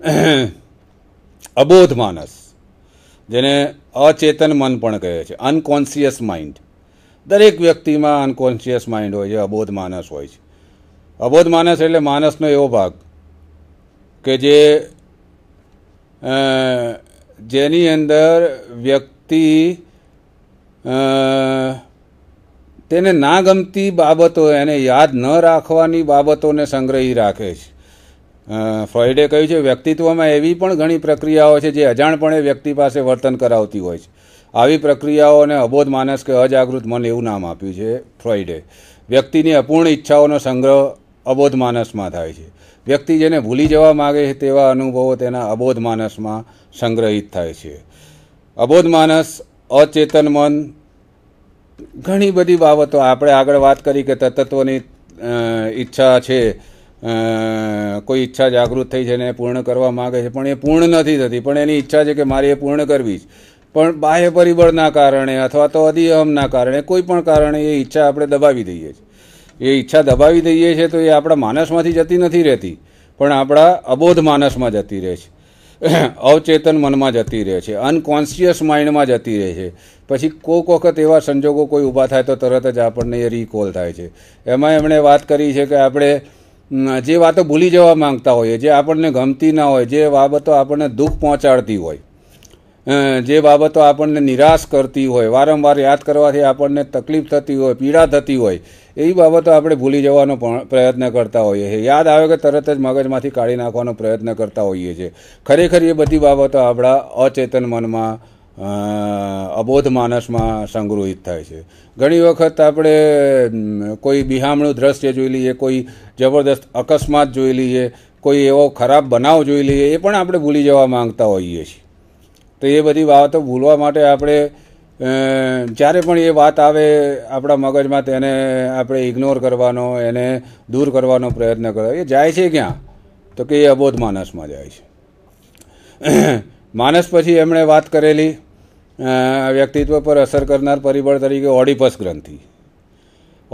અબોધ માનસ જેને અચેતન મન પણ કહે છે અનકોન્શિયસ માઇન્ડ દરેક વ્યક્તિમાં અનકોન્શિયસ માઇન્ડ હોય છે અબોધ માનસ હોય છે અબોધ માનસ એટલે માનસનો એવો ભાગ કે જે જેની અંદર વ્યક્તિ તેને ના ગમતી બાબતો એને યાદ ન રાખવાની બાબતોને સંગ્રહી રાખે છે ફ્રોઈડે કહ્યું છે વ્યક્તિત્વમાં એવી પણ ઘણી પ્રક્રિયાઓ છે જે અજાણપણે વ્યક્તિ પાસે વર્તન કરાવતી હોય છે આવી પ્રક્રિયાઓને અબોધ માનસ કે અજાગૃત મન એવું નામ આપ્યું છે ફ્રોઈડે વ્યક્તિની અપૂર્ણ ઈચ્છાઓનો સંગ્રહ અબોધ માનસમાં થાય છે વ્યક્તિ જેને ભૂલી જવા માગે છે તેવા અનુભવો તેના અબોધ માનસમાં સંગ્રહિત થાય છે અબોધ માનસ અચેતન મન ઘણી બધી બાબતો આપણે આગળ વાત કરી કે તત્વની ઈચ્છા છે કોઈ ઈચ્છા જાગૃત થઈ છે ને પૂર્ણ કરવા માગે છે પણ એ પૂર્ણ નથી થતી પણ એની ઈચ્છા છે કે મારે એ પૂર્ણ કરવી જ પણ બાહ્ય પરિબળના કારણે અથવા તો અધિયમના કારણે કોઈ પણ કારણે એ ઈચ્છા આપણે દબાવી દઈએ છીએ એ ઈચ્છા દબાવી દઈએ છીએ તો એ આપણા માનસમાંથી જતી નથી રહેતી પણ આપણા અબોધ માનસમાં જતી રહે છે અવચેતન મનમાં જતી રહે છે અનકોન્શિયસ માઇન્ડમાં જતી રહે છે પછી કોઈક વખત એવા સંજોગો કોઈ ઊભા થાય તો તરત જ આપણને એ રિકોલ થાય છે એમાં એમણે વાત કરી છે કે આપણે જે વાતો ભૂલી જવા માંગતા હોઈએ જે આપણને ગમતી ના હોય જે બાબતો આપણને દુઃખ પહોંચાડતી હોય જે બાબતો આપણને નિરાશ કરતી હોય વારંવાર યાદ કરવાથી આપણને તકલીફ થતી હોય પીડા થતી હોય એ બાબતો આપણે ભૂલી જવાનો પ્રયત્ન કરતા હોઈએ છીએ યાદ આવે કે તરત જ મગજમાંથી કાઢી નાખવાનો પ્રયત્ન કરતા હોઈએ છીએ ખરેખર એ બધી બાબતો આપણા અચેતન મનમાં અબોધ માનસમાં સંગૃહિત થાય છે ઘણી વખત આપણે કોઈ બિહામણું દ્રશ્ય જોઈ લઈએ કોઈ જબરદસ્ત અકસ્માત જોઈ લઈએ કોઈ એવો ખરાબ બનાવ જોઈ લઈએ એ પણ આપણે ભૂલી જવા માંગતા હોઈએ છીએ તો એ બધી બાબતો ભૂલવા માટે આપણે જ્યારે પણ એ વાત આવે આપણા મગજમાં તેને આપણે ઇગ્નોર કરવાનો એને દૂર કરવાનો પ્રયત્ન કર્યો એ જાય છે ક્યાં તો કે એ અબોધ માનસમાં જાય છે માનસ પછી એમણે વાત કરેલી વ્યક્તિત્વ પર અસર કરનાર પરિબળ તરીકે ઓડિપસ ગ્રંથિ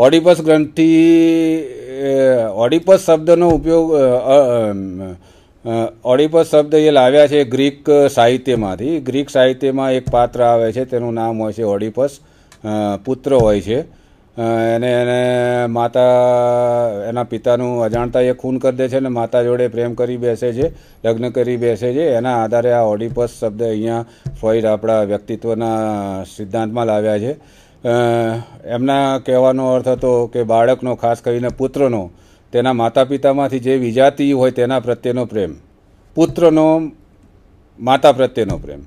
ઓડિપસ ગ્રંથિ ઓડિપસ શબ્દનો ઉપયોગ ઓડિપસ શબ્દ એ લાવ્યા છે ગ્રીક સાહિત્યમાંથી ગ્રીક સાહિત્યમાં એક પાત્ર આવે છે તેનું નામ હોય છે ઓડિપસ પુત્ર હોય છે એને એને માતા એના પિતાનું અજાણતા એ ખૂન કરી દે છે અને માતા જોડે પ્રેમ કરી બેસે છે લગ્ન કરી બેસે છે એના આધારે આ ઓડિપસ શબ્દ અહીંયા ફોઈડ આપણા વ્યક્તિત્વના સિદ્ધાંતમાં લાવ્યા છે એમના કહેવાનો અર્થ હતો કે બાળકનો ખાસ કરીને પુત્રનો તેના માતા પિતામાંથી જે વિજાતી હોય તેના પ્રત્યેનો પ્રેમ પુત્રનો માતા પ્રત્યેનો પ્રેમ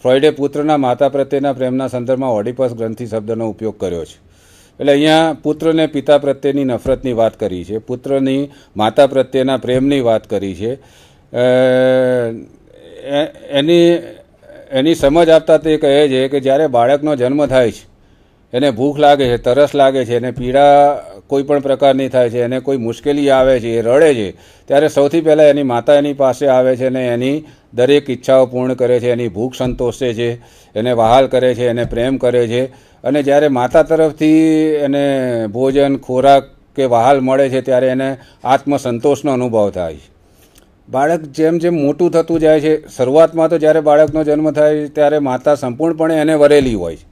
ફ્રોઈડે પુત્રના માતા પ્રત્યેના પ્રેમના સંદર્ભમાં ઓડિપસ ગ્રંથિ શબ્દનો ઉપયોગ કર્યો છે એટલે અહીંયા પુત્રને પિતા પ્રત્યેની નફરતની વાત કરી છે પુત્રની માતા પ્રત્યેના પ્રેમની વાત કરી છે એની એની સમજ આપતા તે કહે છે કે જ્યારે બાળકનો જન્મ થાય છે એને ભૂખ લાગે છે તરસ લાગે છે એને પીડા કોઈ પણ પ્રકારની થાય છે એને કોઈ મુશ્કેલી આવે છે એ રડે છે ત્યારે સૌથી પહેલાં એની માતા એની પાસે આવે છે અને એની દરેક ઈચ્છાઓ પૂર્ણ કરે છે એની ભૂખ સંતોષે છે એને વહાલ કરે છે એને પ્રેમ કરે છે અને જ્યારે માતા તરફથી એને ભોજન ખોરાક કે વહાલ મળે છે ત્યારે એને આત્મસંતોષનો અનુભવ થાય છે બાળક જેમ જેમ મોટું થતું જાય છે શરૂઆતમાં તો જ્યારે બાળકનો જન્મ થાય ત્યારે માતા સંપૂર્ણપણે એને વરેલી હોય છે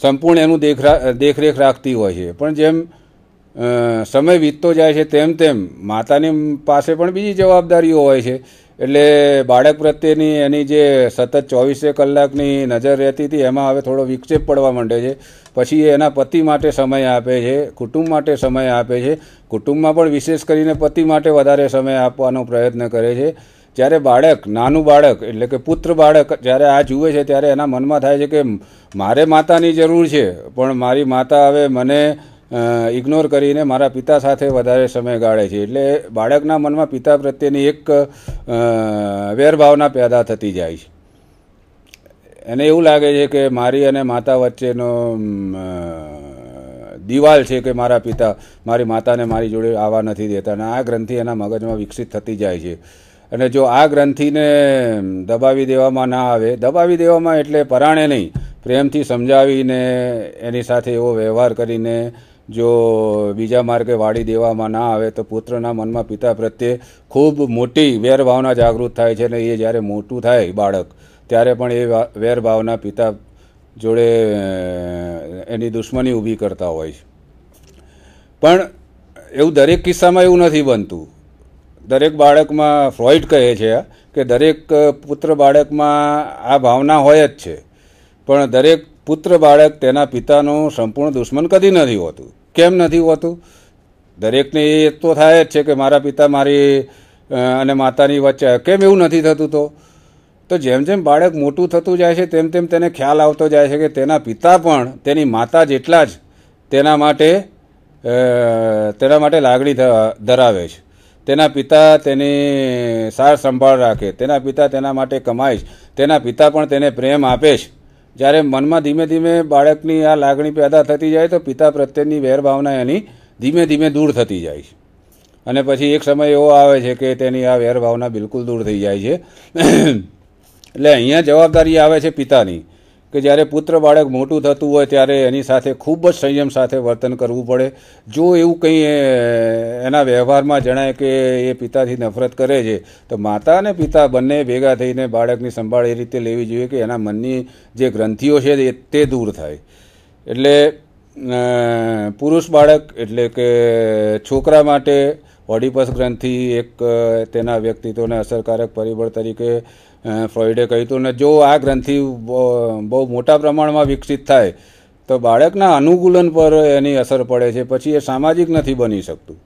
સંપૂર્ણ એનું દેખરા દેખરેખ રાખતી હોય છે પણ જેમ સમય વીતતો જાય છે તેમ તેમ માતાની પાસે પણ બીજી જવાબદારીઓ હોય છે એટલે બાળક પ્રત્યેની એની જે સતત ચોવીસે કલાકની નજર રહેતી હતી એમાં હવે થોડો વિક્ષેપ પડવા માંડે છે પછી એ એના પતિ માટે સમય આપે છે કુટુંબ માટે સમય આપે છે કુટુંબમાં પણ વિશેષ કરીને પતિ માટે વધારે સમય આપવાનો પ્રયત્ન કરે છે જ્યારે બાળક નાનું બાળક એટલે કે પુત્ર બાળક જ્યારે આ જુએ છે ત્યારે એના મનમાં થાય છે કે મારે માતાની જરૂર છે પણ મારી માતા હવે મને ઇગ્નોર કરીને મારા પિતા સાથે વધારે સમય ગાળે છે એટલે બાળકના મનમાં પિતા પ્રત્યેની એક વેરભાવના પેદા થતી જાય છે એને એવું લાગે છે કે મારી અને માતા વચ્ચેનો દિવાલ છે કે મારા પિતા મારી માતાને મારી જોડે આવવા નથી દેતા અને આ ગ્રંથિ એના મગજમાં વિકસિત થતી જાય છે અને જો આ ગ્રંથિને દબાવી દેવામાં ના આવે દબાવી દેવામાં એટલે પરાણે નહીં પ્રેમથી સમજાવીને એની સાથે એવો વ્યવહાર કરીને જો બીજા માર્ગે વાળી દેવામાં ના આવે તો પુત્રના મનમાં પિતા પ્રત્યે ખૂબ મોટી વેરભાવના જાગૃત થાય છે અને એ જ્યારે મોટું થાય બાળક ત્યારે પણ એ વેરભાવના પિતા જોડે એની દુશ્મની ઊભી કરતા હોય છે પણ એવું દરેક કિસ્સામાં એવું નથી બનતું દરેક બાળકમાં ફ્રોઇડ કહે છે કે દરેક પુત્ર બાળકમાં આ ભાવના હોય જ છે પણ દરેક પુત્ર બાળક તેના પિતાનું સંપૂર્ણ દુશ્મન કદી નથી હોતું કેમ નથી હોતું દરેકને એ તો થાય જ છે કે મારા પિતા મારી અને માતાની વચ્ચે કેમ એવું નથી થતું તો તો જેમ જેમ બાળક મોટું થતું જાય છે તેમ તેમ તેને ખ્યાલ આવતો જાય છે કે તેના પિતા પણ તેની માતા જેટલા જ તેના માટે તેના માટે લાગણી ધરાવે છે તેના પિતા તેની સાર સંભાળ રાખે તેના પિતા તેના માટે કમાઈશ તેના પિતા પણ તેને પ્રેમ આપેશ જ્યારે મનમાં ધીમે ધીમે બાળકની આ લાગણી પેદા થતી જાય તો પિતા પ્રત્યેની વેરભાવના એની ધીમે ધીમે દૂર થતી જાય છે અને પછી એક સમય એવો આવે છે કે તેની આ વેરભાવના બિલકુલ દૂર થઈ જાય છે એટલે અહીંયા જવાબદારી આવે છે પિતાની કે જ્યારે પુત્ર બાળક મોટું થતું હોય ત્યારે એની સાથે ખૂબ જ સંયમ સાથે વર્તન કરવું પડે જો એવું કંઈ એના વ્યવહારમાં જણાય કે એ પિતાથી નફરત કરે છે તો માતા અને પિતા બંને ભેગા થઈને બાળકની સંભાળ એ રીતે લેવી જોઈએ કે એના મનની જે ગ્રંથિઓ છે તે દૂર થાય એટલે પુરુષ બાળક એટલે કે છોકરા માટે ઓડિપસ ગ્રંથિ એક તેના વ્યક્તિત્વને અસરકારક પરિબળ તરીકે ફ્લોઇડે કહ્યું હતું ને જો આ ગ્રંથિ બહુ મોટા પ્રમાણમાં વિકસિત થાય તો બાળકના અનુકૂલન પર એની અસર પડે છે પછી એ સામાજિક નથી બની શકતું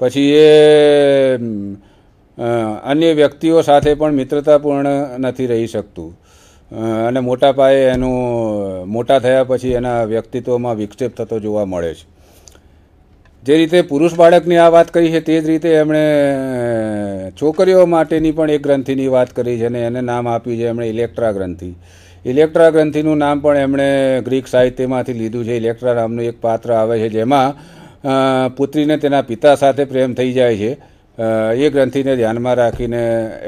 પછી એ અન્ય વ્યક્તિઓ સાથે પણ મિત્રતાપૂર્ણ નથી રહી શકતું અને મોટા પાયે એનું મોટા થયા પછી એના વ્યક્તિત્વમાં વિક્ષેપ થતો જોવા મળે છે જે રીતે પુરુષ બાળકની આ વાત કરી છે તે જ રીતે એમણે છોકરીઓ માટેની પણ એક ગ્રંથિની વાત કરી છે અને એને નામ આપ્યું છે એમણે ઇલેક્ટ્રા ગ્રંથિ ઇલેક્ટ્રા ગ્રંથિનું નામ પણ એમણે ગ્રીક સાહિત્યમાંથી લીધું છે ઇલેક્ટ્રા નામનું એક પાત્ર આવે છે જેમાં પુત્રીને તેના પિતા સાથે પ્રેમ થઈ જાય છે એ ગ્રંથિને ધ્યાનમાં રાખીને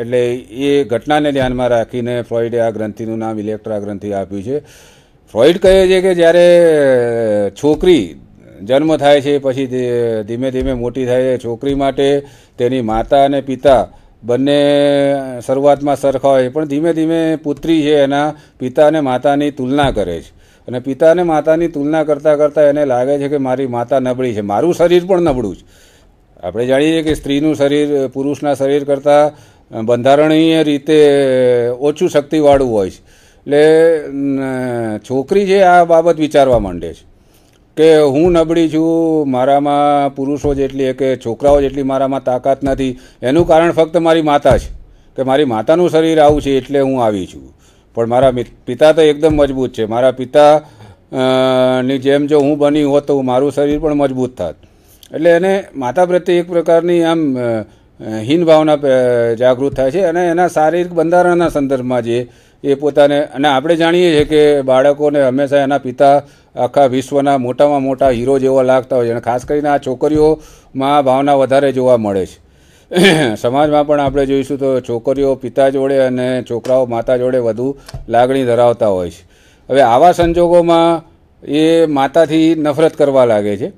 એટલે એ ઘટનાને ધ્યાનમાં રાખીને ફ્લોઇડે આ ગ્રંથિનું નામ ઇલેક્ટ્રા ગ્રંથિ આપ્યું છે ફ્લોઇડ કહે છે કે જ્યારે છોકરી જન્મ થાય છે પછી ધીમે ધીમે મોટી થાય છે છોકરી માટે તેની માતા અને પિતા બંને શરૂઆતમાં સરખા હોય પણ ધીમે ધીમે પુત્રી છે એના પિતા અને માતાની તુલના કરે છે અને પિતા અને માતાની તુલના કરતાં કરતાં એને લાગે છે કે મારી માતા નબળી છે મારું શરીર પણ નબળું છે આપણે જાણીએ કે સ્ત્રીનું શરીર પુરુષના શરીર કરતાં બંધારણીય રીતે ઓછું શક્તિવાળું હોય છે એટલે છોકરી છે આ બાબત વિચારવા માંડે છે કે હું નબળી છું મારામાં પુરુષો જેટલી કે છોકરાઓ જેટલી મારામાં તાકાત નથી એનું કારણ ફક્ત મારી માતા છે કે મારી માતાનું શરીર આવું છે એટલે હું આવી છું પણ મારા પિતા તો એકદમ મજબૂત છે મારા પિતા ની જેમ જો હું બની હોત તો મારું શરીર પણ મજબૂત થાત એટલે એને માતા પ્રત્યે એક પ્રકારની આમ હીન ભાવના જાગૃત થાય છે અને એના શારીરિક બંધારણના સંદર્ભમાં જે એ પોતાને અને આપણે જાણીએ છીએ કે બાળકોને હંમેશા એના પિતા આખા વિશ્વના મોટામાં મોટા હીરો જેવા લાગતા હોય છે અને ખાસ કરીને આ છોકરીઓમાં ભાવના વધારે જોવા મળે છે સમાજમાં પણ આપણે જોઈશું તો છોકરીઓ પિતા જોડે અને છોકરાઓ માતા જોડે વધુ લાગણી ધરાવતા હોય છે હવે આવા સંજોગોમાં એ માતાથી નફરત કરવા લાગે છે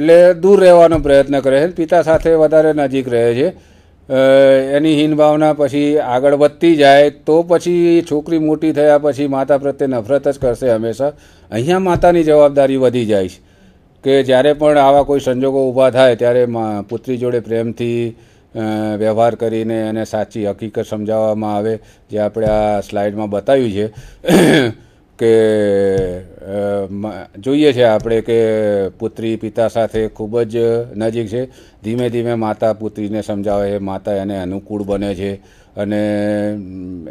એટલે દૂર રહેવાનો પ્રયત્ન કરે છે પિતા સાથે વધારે નજીક રહે છે એની હીનભાવના પછી આગળ વધતી જાય તો પછી છોકરી મોટી થયા પછી માતા પ્રત્યે નફરત જ કરશે હંમેશા અહીંયા માતાની જવાબદારી વધી જાય છે કે જ્યારે પણ આવા કોઈ સંજોગો ઊભા થાય ત્યારે પુત્રી જોડે પ્રેમથી વ્યવહાર કરીને એને સાચી હકીકત સમજાવવામાં આવે જે આપણે આ સ્લાઇડમાં બતાવ્યું છે કે જોઈએ છે આપણે કે પુત્રી પિતા સાથે ખૂબ જ નજીક છે ધીમે ધીમે માતા પુત્રીને સમજાવે છે માતા એને અનુકૂળ બને છે અને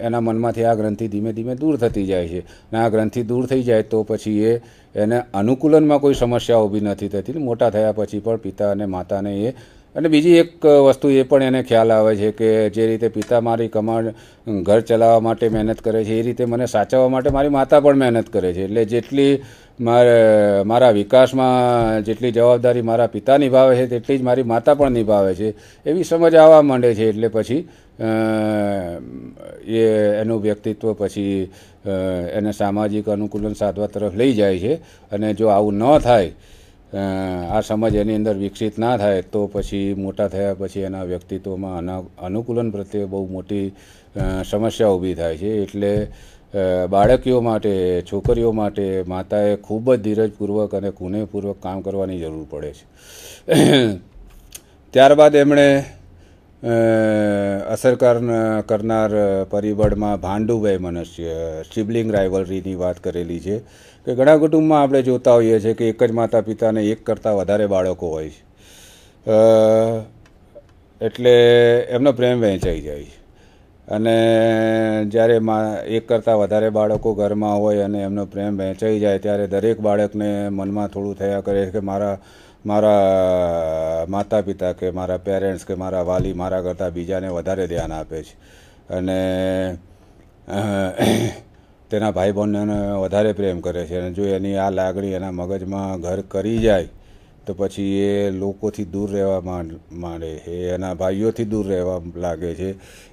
એના મનમાંથી આ ગ્રંથિ ધીમે ધીમે દૂર થતી જાય છે અને આ ગ્રંથિ દૂર થઈ જાય તો પછી એ એને અનુકૂલનમાં કોઈ સમસ્યા ઊભી નથી થતી મોટા થયા પછી પણ પિતા અને માતાને એ અને બીજી એક વસ્તુ એ પણ એને ખ્યાલ આવે છે કે જે રીતે પિતા મારી કમાણ ઘર ચલાવવા માટે મહેનત કરે છે એ રીતે મને સાચવવા માટે મારી માતા પણ મહેનત કરે છે એટલે જેટલી મારે મારા વિકાસમાં જેટલી જવાબદારી મારા પિતા નિભાવે છે તેટલી જ મારી માતા પણ નિભાવે છે એવી સમજ આવવા માંડે છે એટલે પછી એ એનું વ્યક્તિત્વ પછી એને સામાજિક અનુકૂલન સાધવા તરફ લઈ જાય છે અને જો આવું ન થાય આ સમાજ એની અંદર વિકસિત ના થાય તો પછી મોટા થયા પછી એના વ્યક્તિત્વમાં અનુકૂલન પ્રત્યે બહુ મોટી સમસ્યા ઊભી થાય છે એટલે બાળકીઓ માટે છોકરીઓ માટે માતાએ ખૂબ જ ધીરજપૂર્વક અને કુનેહપૂર્વક કામ કરવાની જરૂર પડે છે ત્યારબાદ એમણે અસરકાર કરનાર પરિબળમાં ભાંડુભાઈ મનુષ્ય શિબલિંગ રાઇવલરીની વાત કરેલી છે કે ઘણા કુટુંબમાં આપણે જોતા હોઈએ છીએ કે એક જ માતા પિતાને એક કરતાં વધારે બાળકો હોય છે એટલે એમનો પ્રેમ વહેંચાઈ જાય છે અને જ્યારે મા એક કરતાં વધારે બાળકો ઘરમાં હોય અને એમનો પ્રેમ વહેંચાઈ જાય ત્યારે દરેક બાળકને મનમાં થોડું થયા કરે કે મારા મારા માતા પિતા કે મારા પેરેન્ટ્સ કે મારા વાલી મારા કરતાં બીજાને વધારે ધ્યાન આપે છે અને તેના ભાઈ બંધને વધારે પ્રેમ કરે છે અને જો એની આ લાગણી એના મગજમાં ઘર કરી જાય તો પછી એ લોકોથી દૂર રહેવા માંડે છે એના ભાઈઓથી દૂર રહેવા લાગે છે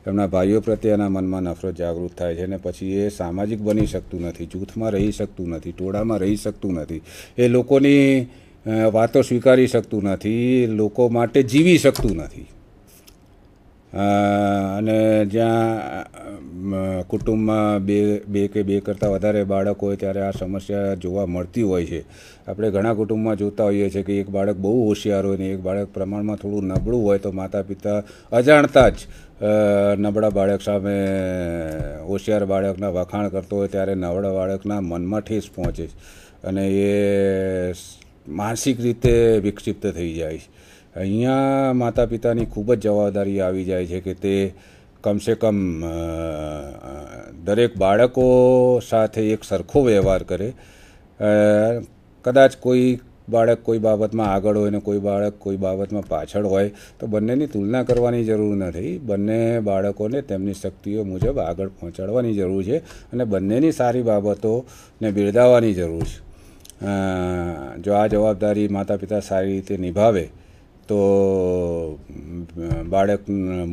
એમના ભાઈઓ પ્રત્યે એના મનમાં નફરત જાગૃત થાય છે અને પછી એ સામાજિક બની શકતું નથી જૂથમાં રહી શકતું નથી ટોળામાં રહી શકતું નથી એ લોકોની વાતો સ્વીકારી શકતું નથી લોકો માટે જીવી શકતું નથી અને જ્યાં કુટુંબમાં બે બે કે બે કરતાં વધારે બાળક હોય ત્યારે આ સમસ્યા જોવા મળતી હોય છે આપણે ઘણા કુટુંબમાં જોતા હોઈએ છીએ કે એક બાળક બહુ હોશિયાર હોય ને એક બાળક પ્રમાણમાં થોડું નબળું હોય તો માતા પિતા અજાણતા જ નબળા બાળક સામે હોશિયાર બાળકના વખાણ કરતો હોય ત્યારે નબળા બાળકના મનમાં ઠેસ પહોંચે છે અને એ માનસિક રીતે વિક્ષિપ્ત થઈ જાય છે અહીંયા માતા પિતાની ખૂબ જ જવાબદારી આવી જાય છે કે તે કમસે કમ દરેક બાળકો સાથે એક સરખો વ્યવહાર કરે કદાચ કોઈ બાળક કોઈ બાબતમાં આગળ હોય ને કોઈ બાળક કોઈ બાબતમાં પાછળ હોય તો બંનેની તુલના કરવાની જરૂર નથી બંને બાળકોને તેમની શક્તિઓ મુજબ આગળ પહોંચાડવાની જરૂર છે અને બંનેની સારી બાબતોને બિરદાવવાની જરૂર છે જો આ જવાબદારી માતા પિતા સારી રીતે નિભાવે તો બાળક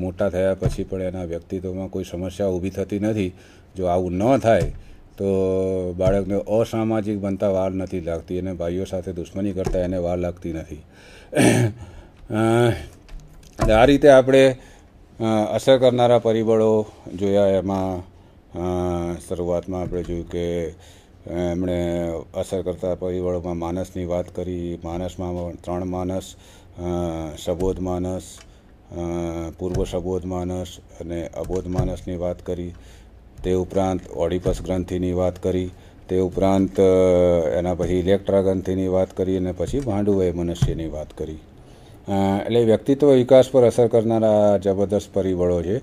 મોટા થયા પછી પણ એના વ્યક્તિત્વમાં કોઈ સમસ્યા ઊભી થતી નથી જો આવું ન થાય તો બાળકને અસામાજિક બનતા વાર નથી લાગતી અને ભાઈઓ સાથે દુશ્મની કરતાં એને વાર લાગતી નથી આ રીતે આપણે અસર કરનારા પરિબળો જોયા એમાં શરૂઆતમાં આપણે જોયું કે એમણે અસર કરતા પરિબળોમાં માનસની વાત કરી માનસમાં ત્રણ માનસ સબોધ માનસ પૂર્વ સબોધ માનસ અને અબોધ માનસની વાત કરી તે ઉપરાંત ઓડિપસ ગ્રંથિની વાત કરી તે ઉપરાંત એના પછી ઇલેક્ટ્રા ગ્રંથિની વાત કરી અને પછી ભાંડુએ મનુષ્યની વાત કરી એટલે વ્યક્તિત્વ વિકાસ પર અસર કરનારા જબરદસ્ત પરિબળો છે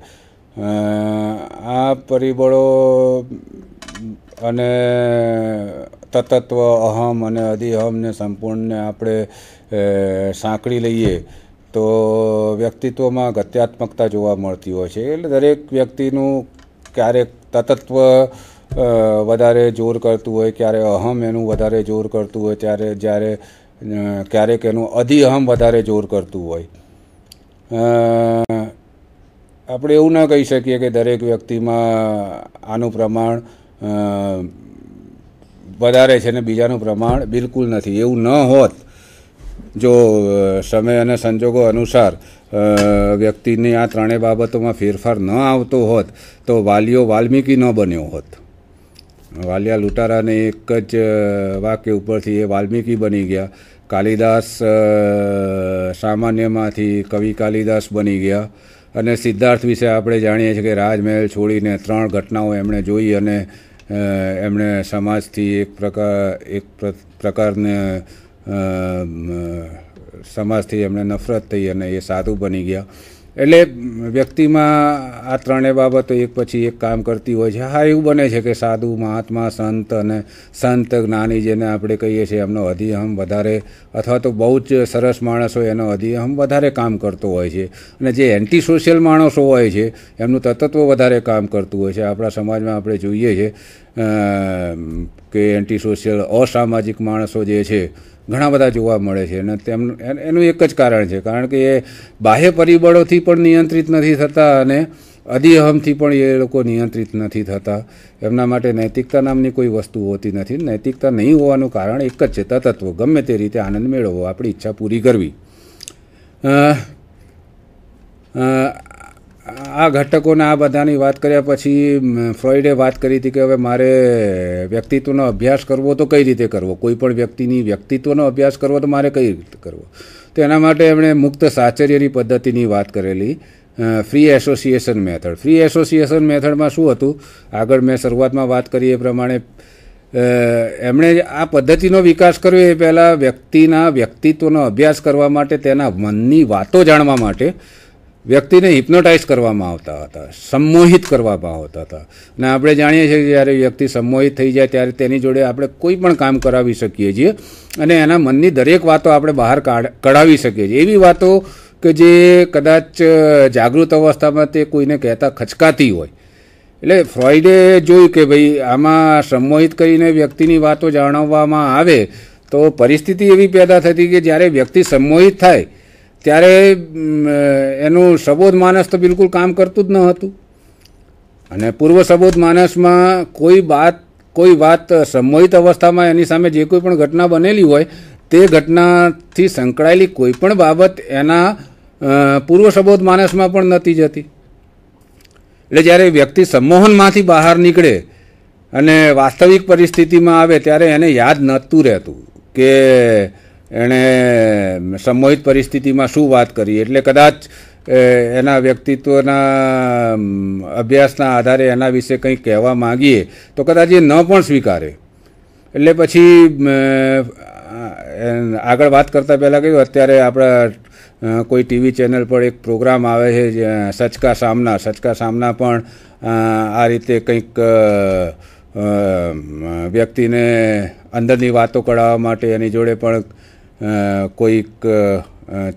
આ પરિબળો અને તત્ત્વ અહમ અને અધિહમને સંપૂર્ણને આપણે સાંકળી લઈએ તો વ્યક્તિત્વમાં ગત્યાત્મકતા જોવા મળતી હોય છે એટલે દરેક વ્યક્તિનું ક્યારેક તત્વ વધારે જોર કરતું હોય ક્યારે અહમ એનું વધારે જોર કરતું હોય ત્યારે જ્યારે ક્યારેક એનું અધિઅહમ વધારે જોર કરતું હોય આપણે એવું ના કહી શકીએ કે દરેક વ્યક્તિમાં આનું પ્રમાણ વધારે છે ને બીજાનું પ્રમાણ બિલકુલ નથી એવું ન હોત જો સમય અને સંજોગો અનુસાર વ્યક્તિની આ ત્રણેય બાબતોમાં ફેરફાર ન આવતો હોત તો વાલીઓ વાલ્મીકી ન બન્યો હોત વાલિયા લૂંટારાને એક જ વાક્ય ઉપરથી એ વાલ્મીકી બની ગયા કાલિદાસ સામાન્યમાંથી કવિ કાલિદાસ બની ગયા અને સિદ્ધાર્થ વિશે આપણે જાણીએ છીએ કે રાજમહેલ છોડીને ત્રણ ઘટનાઓ એમણે જોઈ અને એમણે સમાજથી એક પ્રકાર એક પ્રકારને સમાજથી એમણે નફરત થઈ અને એ સાધુ બની ગયા એટલે વ્યક્તિમાં આ ત્રણેય બાબતો એક પછી એક કામ કરતી હોય છે હા એવું બને છે કે સાધુ મહાત્મા સંત અને સંત જ્ઞાની જેને આપણે કહીએ છીએ એમનો અધિયહમ વધારે અથવા તો બહુ જ સરસ માણસ હોય એનો અધિહમ વધારે કામ કરતો હોય છે અને જે એન્ટી સોશિયલ માણસો હોય છે એમનું તત્વ વધારે કામ કરતું હોય છે આપણા સમાજમાં આપણે જોઈએ છે કે એન્ટી સોશિયલ અસામાજિક માણસો જે છે ઘણા બધા જોવા મળે છે અને તેમનું એનું એક જ કારણ છે કારણ કે એ બાહ્ય પરિબળોથી પણ નિયંત્રિત નથી થતા અને અધિહમથી પણ એ લોકો નિયંત્રિત નથી થતા એમના માટે નૈતિકતા નામની કોઈ વસ્તુ હોતી નથી નૈતિકતા નહીં હોવાનું કારણ એક જ છે તત્વ ગમે તે રીતે આનંદ મેળવવો આપણી ઈચ્છા પૂરી કરવી આ ઘટકોને આ બધાની વાત કર્યા પછી ફ્લોઇડે વાત કરી હતી કે હવે મારે વ્યક્તિત્વનો અભ્યાસ કરવો તો કઈ રીતે કરવો કોઈ પણ વ્યક્તિની વ્યક્તિત્વનો અભ્યાસ કરવો તો મારે કઈ રીતે કરવો તો એના માટે એમણે મુક્ત સાચર્યની પદ્ધતિની વાત કરેલી free association method free association મેથડમાં શું હતું આગળ મેં શરૂઆતમાં વાત કરી એ પ્રમાણે એમણે આ પદ્ધતિનો વિકાસ કર્યો એ પહેલાં વ્યક્તિના વ્યક્તિત્વનો અભ્યાસ કરવા માટે તેના મનની વાતો જાણવા માટે વ્યક્તિને હિપ્નોટાઇઝ કરવામાં આવતા હતા સંમોહિત કરવામાં આવતા હતા અને આપણે જાણીએ છીએ કે જ્યારે વ્યક્તિ સંમોહિત થઈ જાય ત્યારે તેની જોડે આપણે કોઈ પણ કામ કરાવી શકીએ છીએ અને એના મનની દરેક વાતો આપણે બહાર કઢાવી શકીએ છીએ એવી વાતો કે જે કદાચ જાગૃત અવસ્થામાં તે કોઈને કહેતા ખચકાતી હોય એટલે ફ્રોઈડે જોયું કે ભાઈ આમાં સંમોહિત કરીને વ્યક્તિની વાતો જાણવવામાં આવે તો પરિસ્થિતિ એવી પેદા થતી કે જ્યારે વ્યક્તિ સંમોહિત થાય ત્યારે એનું સબોધ માનસ તો બિલકુલ કામ કરતું જ ન હતું અને પૂર્વ સબોધ માનસમાં કોઈ વાત કોઈ વાત સંમોહિત અવસ્થામાં એની સામે જે કોઈ પણ ઘટના બનેલી હોય તે ઘટનાથી સંકળાયેલી કોઈ પણ બાબત એના પૂર્વ સબોધ માનસમાં પણ નહોતી જતી એટલે જ્યારે વ્યક્તિ સંમોહનમાંથી બહાર નીકળે અને વાસ્તવિક પરિસ્થિતિમાં આવે ત્યારે એને યાદ નહોતું રહેતું કે એણે સમોહિત પરિસ્થિતિમાં શું વાત કરી એટલે કદાચ એના વ્યક્તિત્વના અભ્યાસના આધારે એના વિશે કંઈ કહેવા માગીએ તો કદાચ એ ન પણ સ્વીકારે એટલે પછી આગળ વાત કરતાં પહેલાં કહ્યું અત્યારે આપણા કોઈ ટીવી ચેનલ પર એક પ્રોગ્રામ આવે છે સચકા સામના સચકા સામના પણ આ રીતે કંઈક વ્યક્તિને અંદરની વાતો કઢાવવા માટે એની જોડે પણ કોઈક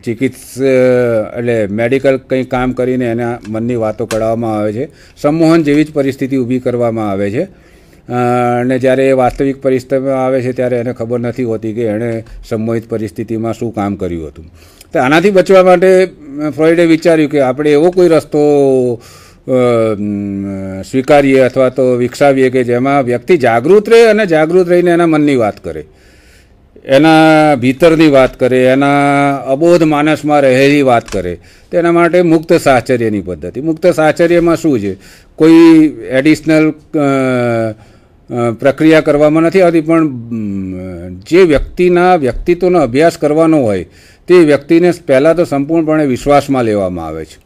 ચિકિત્સ એટલે મેડિકલ કંઈ કામ કરીને એના મનની વાતો કરાવવામાં આવે છે સંમોહન જેવી જ પરિસ્થિતિ ઊભી કરવામાં આવે છે અને જ્યારે એ વાસ્તવિક પરિસ્થિતિમાં આવે છે ત્યારે એને ખબર નથી હોતી કે એણે સંમોહિત પરિસ્થિતિમાં શું કામ કર્યું હતું તો આનાથી બચવા માટે ફ્રોઇડે વિચાર્યું કે આપણે એવો કોઈ રસ્તો સ્વીકારીએ અથવા તો વિકસાવીએ કે જેમાં વ્યક્તિ જાગૃત રહે અને જાગૃત રહીને એના મનની વાત કરે એના ભીતરની વાત કરે એના અબોધ માનસમાં રહેલી વાત કરે તેના માટે મુક્ત સાહચર્યની પદ્ધતિ મુક્ત સાહચર્યમાં શું છે કોઈ એડિશનલ પ્રક્રિયા કરવામાં નથી આવતી પણ જે વ્યક્તિના વ્યક્તિત્વનો અભ્યાસ કરવાનો હોય તે વ્યક્તિને પહેલાં તો સંપૂર્ણપણે વિશ્વાસમાં લેવામાં આવે છે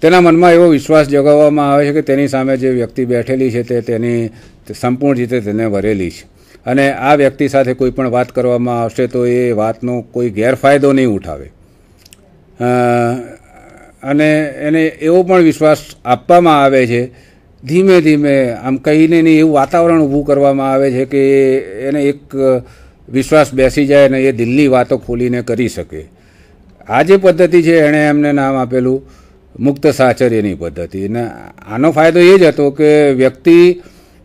તેના મનમાં એવો વિશ્વાસ જગાવવામાં આવે છે કે તેની સામે જે વ્યક્તિ બેઠેલી છે તે તેની સંપૂર્ણ રીતે તેને વરેલી છે અને આ વ્યક્તિ સાથે કોઈ પણ વાત કરવામાં આવશે તો એ વાતનો કોઈ ગેરફાયદો નહીં ઉઠાવે અને એને એવો પણ વિશ્વાસ આપવામાં આવે છે ધીમે ધીમે આમ કહીને નહીં એવું વાતાવરણ ઊભું કરવામાં આવે છે કે એને એક વિશ્વાસ બેસી જાય અને એ દિલની વાતો ખોલીને કરી શકે આ જે પદ્ધતિ છે એણે એમને નામ આપેલું મુક્ત સાચર્યની પદ્ધતિ અને આનો ફાયદો એ જ હતો કે વ્યક્તિ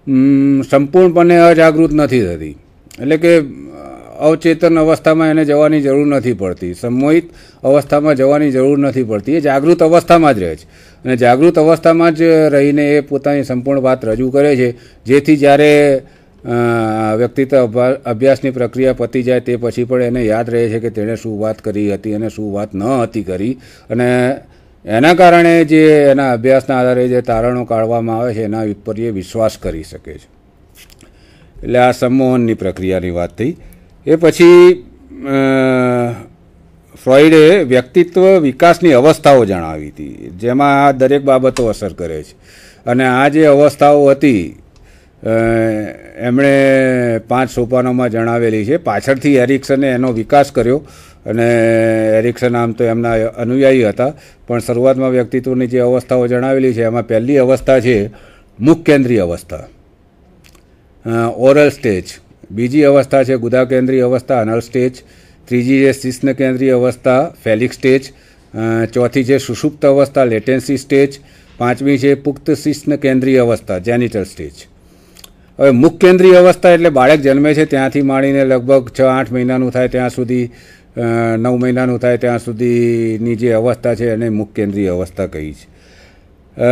સંપૂર્ણપણે અજાગૃત નથી થતી એટલે કે અવચેતન અવસ્થામાં એને જવાની જરૂર નથી પડતી સમોહિત અવસ્થામાં જવાની જરૂર નથી પડતી એ જાગૃત અવસ્થામાં જ રહે છે અને જાગૃત અવસ્થામાં જ રહીને એ પોતાની સંપૂર્ણ વાત રજૂ કરે છે જેથી જ્યારે વ્યક્તિત્વ અભ્યાસની પ્રક્રિયા પતી જાય તે પછી પણ એને યાદ રહે છે કે તેણે શું વાત કરી હતી અને શું વાત ન હતી કરી અને એના કારણે જે એના અભ્યાસના આધારે જે તારણો કાઢવામાં આવે છે એના ઉપર એ વિશ્વાસ કરી શકે છે એટલે આ સંમોહનની પ્રક્રિયાની વાત થઈ એ પછી ફ્રોઈડે વ્યક્તિત્વ વિકાસની અવસ્થાઓ જણાવી હતી જેમાં આ દરેક બાબતો અસર કરે છે અને આ જે અવસ્થાઓ હતી એમણે પાંચ સોપાનોમાં જણાવેલી છે પાછળથી એરિક્સને એનો વિકાસ કર્યો અને એરિક્સન આમ તો એમના અનુયાયી હતા પણ શરૂઆતમાં વ્યક્તિત્વની જે અવસ્થાઓ જણાવેલી છે એમાં પહેલી અવસ્થા છે મુખ કેન્દ્રીય અવસ્થા ઓરલ સ્ટેજ બીજી અવસ્થા છે ગુદા કેન્દ્રીય અવસ્થા અનલ સ્ટેજ ત્રીજી છે શિષ્ણ કેન્દ્રીય અવસ્થા ફેલિક સ્ટેજ ચોથી છે સુષુપ્ત અવસ્થા લેટેન્સી સ્ટેજ પાંચમી છે પુખ્ત શિષ્ણ કેન્દ્રીય અવસ્થા જેનિટલ સ્ટેજ હવે મુખ કેન્દ્રીય અવસ્થા એટલે બાળક જન્મે છે ત્યાંથી માંડીને લગભગ છ આઠ મહિનાનું થાય ત્યાં સુધી નવ મહિનાનું થાય ત્યાં સુધીની જે અવસ્થા છે એને મુખકેન્દ્રીય અવસ્થા કહી છે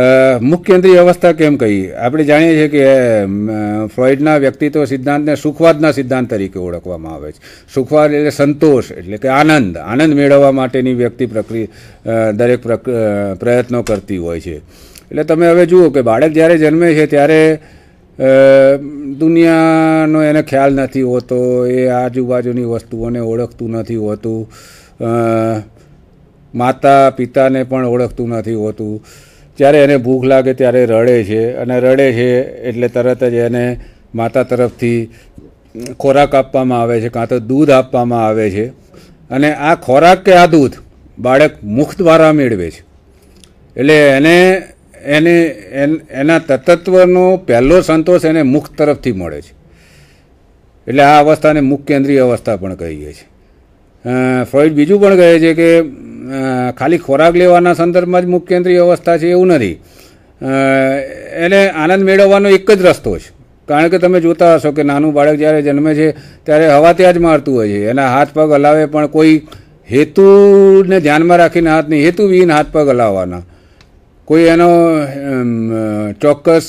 મુખકેન્દ્રીય અવસ્થા કેમ કહી આપણે જાણીએ છીએ કે ફ્લોઇડના વ્યક્તિત્વ સિદ્ધાંતને સુખવાદના સિદ્ધાંત તરીકે ઓળખવામાં આવે છે સુખવાદ એટલે સંતોષ એટલે કે આનંદ આનંદ મેળવવા માટેની વ્યક્તિ પ્રક્રિયા દરેક પ્રયત્નો કરતી હોય છે એટલે તમે હવે જુઓ કે બાળક જ્યારે જન્મે છે ત્યારે દુનિયાનો એને ખ્યાલ નથી હોતો એ આજુબાજુની વસ્તુઓને ઓળખતું નથી હોતું માતા પિતાને પણ ઓળખતું નથી હોતું જ્યારે એને ભૂખ લાગે ત્યારે રડે છે અને રડે છે એટલે તરત જ એને માતા તરફથી ખોરાક આપવામાં આવે છે કાં તો દૂધ આપવામાં આવે છે અને આ ખોરાક કે આ દૂધ બાળક મુખ દ્વારા મેળવે છે એટલે એને એને એના તત્ત્વનો પહેલો સંતોષ એને મુખ તરફથી મળે છે એટલે આ અવસ્થાને મુખ કેન્દ્રીય અવસ્થા પણ કહીએ છીએ ફ્રોઇડ બીજું પણ કહે છે કે ખાલી ખોરાક લેવાના સંદર્ભમાં જ મુખ કેન્દ્રીય અવસ્થા છે એવું નથી એને આનંદ મેળવવાનો એક જ રસ્તો છે કારણ કે તમે જોતા હશો કે નાનું બાળક જ્યારે જન્મે છે ત્યારે હવા ત્યાં જ મારતું હોય છે એના હાથ પગ હલાવે પણ કોઈ હેતુને ધ્યાનમાં રાખીને હાથ નહીં હેતુ વિહીન હાથ પગ હલાવવાના કોઈ એનો ચોક્કસ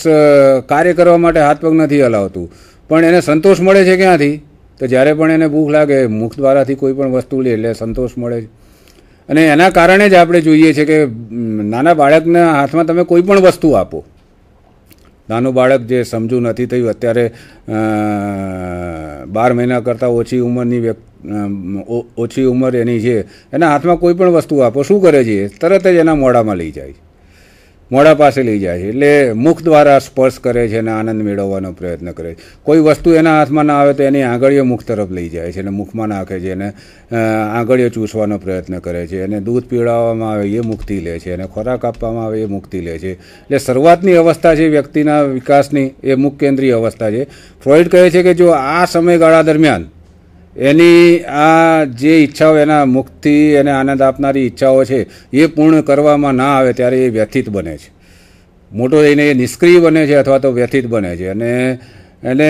કાર્ય કરવા માટે હાથ પગ નથી હલાવતું પણ એને સંતોષ મળે છે ક્યાંથી તો જ્યારે પણ એને ભૂખ લાગે મુખ દ્વારાથી કોઈ પણ વસ્તુ લે એટલે સંતોષ મળે છે અને એના કારણે જ આપણે જોઈએ છે કે નાના બાળકના હાથમાં તમે કોઈ પણ વસ્તુ આપો નાનું બાળક જે સમજુ નથી થયું અત્યારે બાર મહિના કરતાં ઓછી ઉંમરની ઓછી ઉંમર એની છે એના હાથમાં કોઈ પણ વસ્તુ આપો શું કરે છે તરત જ એના મોઢામાં લઈ જાય છે મોડા પાસે લઈ જાય છે એટલે મુખ દ્વારા સ્પર્શ કરે છે અને આનંદ મેળવવાનો પ્રયત્ન કરે છે કોઈ વસ્તુ એના હાથમાં ના આવે તો એની આંગળીઓ મુખ તરફ લઈ જાય છે અને મુખમાં નાખે છે અને આંગળીઓ ચૂસવાનો પ્રયત્ન કરે છે અને દૂધ પીવડાવવામાં આવે એ મુક્તિ લે છે અને ખોરાક આપવામાં આવે એ મુક્તિ લે છે એટલે શરૂઆતની અવસ્થા છે વ્યક્તિના વિકાસની એ મુખ કેન્દ્રીય અવસ્થા છે ફ્રોઇડ કહે છે કે જો આ સમયગાળા દરમિયાન એની આ જે ઈચ્છાઓ એના મુક્તિ અને આનંદ આપનારી ઈચ્છાઓ છે એ પૂર્ણ કરવામાં ના આવે ત્યારે એ વ્યથિત બને છે મોટો એને એ નિષ્ક્રિય બને છે અથવા તો વ્યથિત બને છે અને એને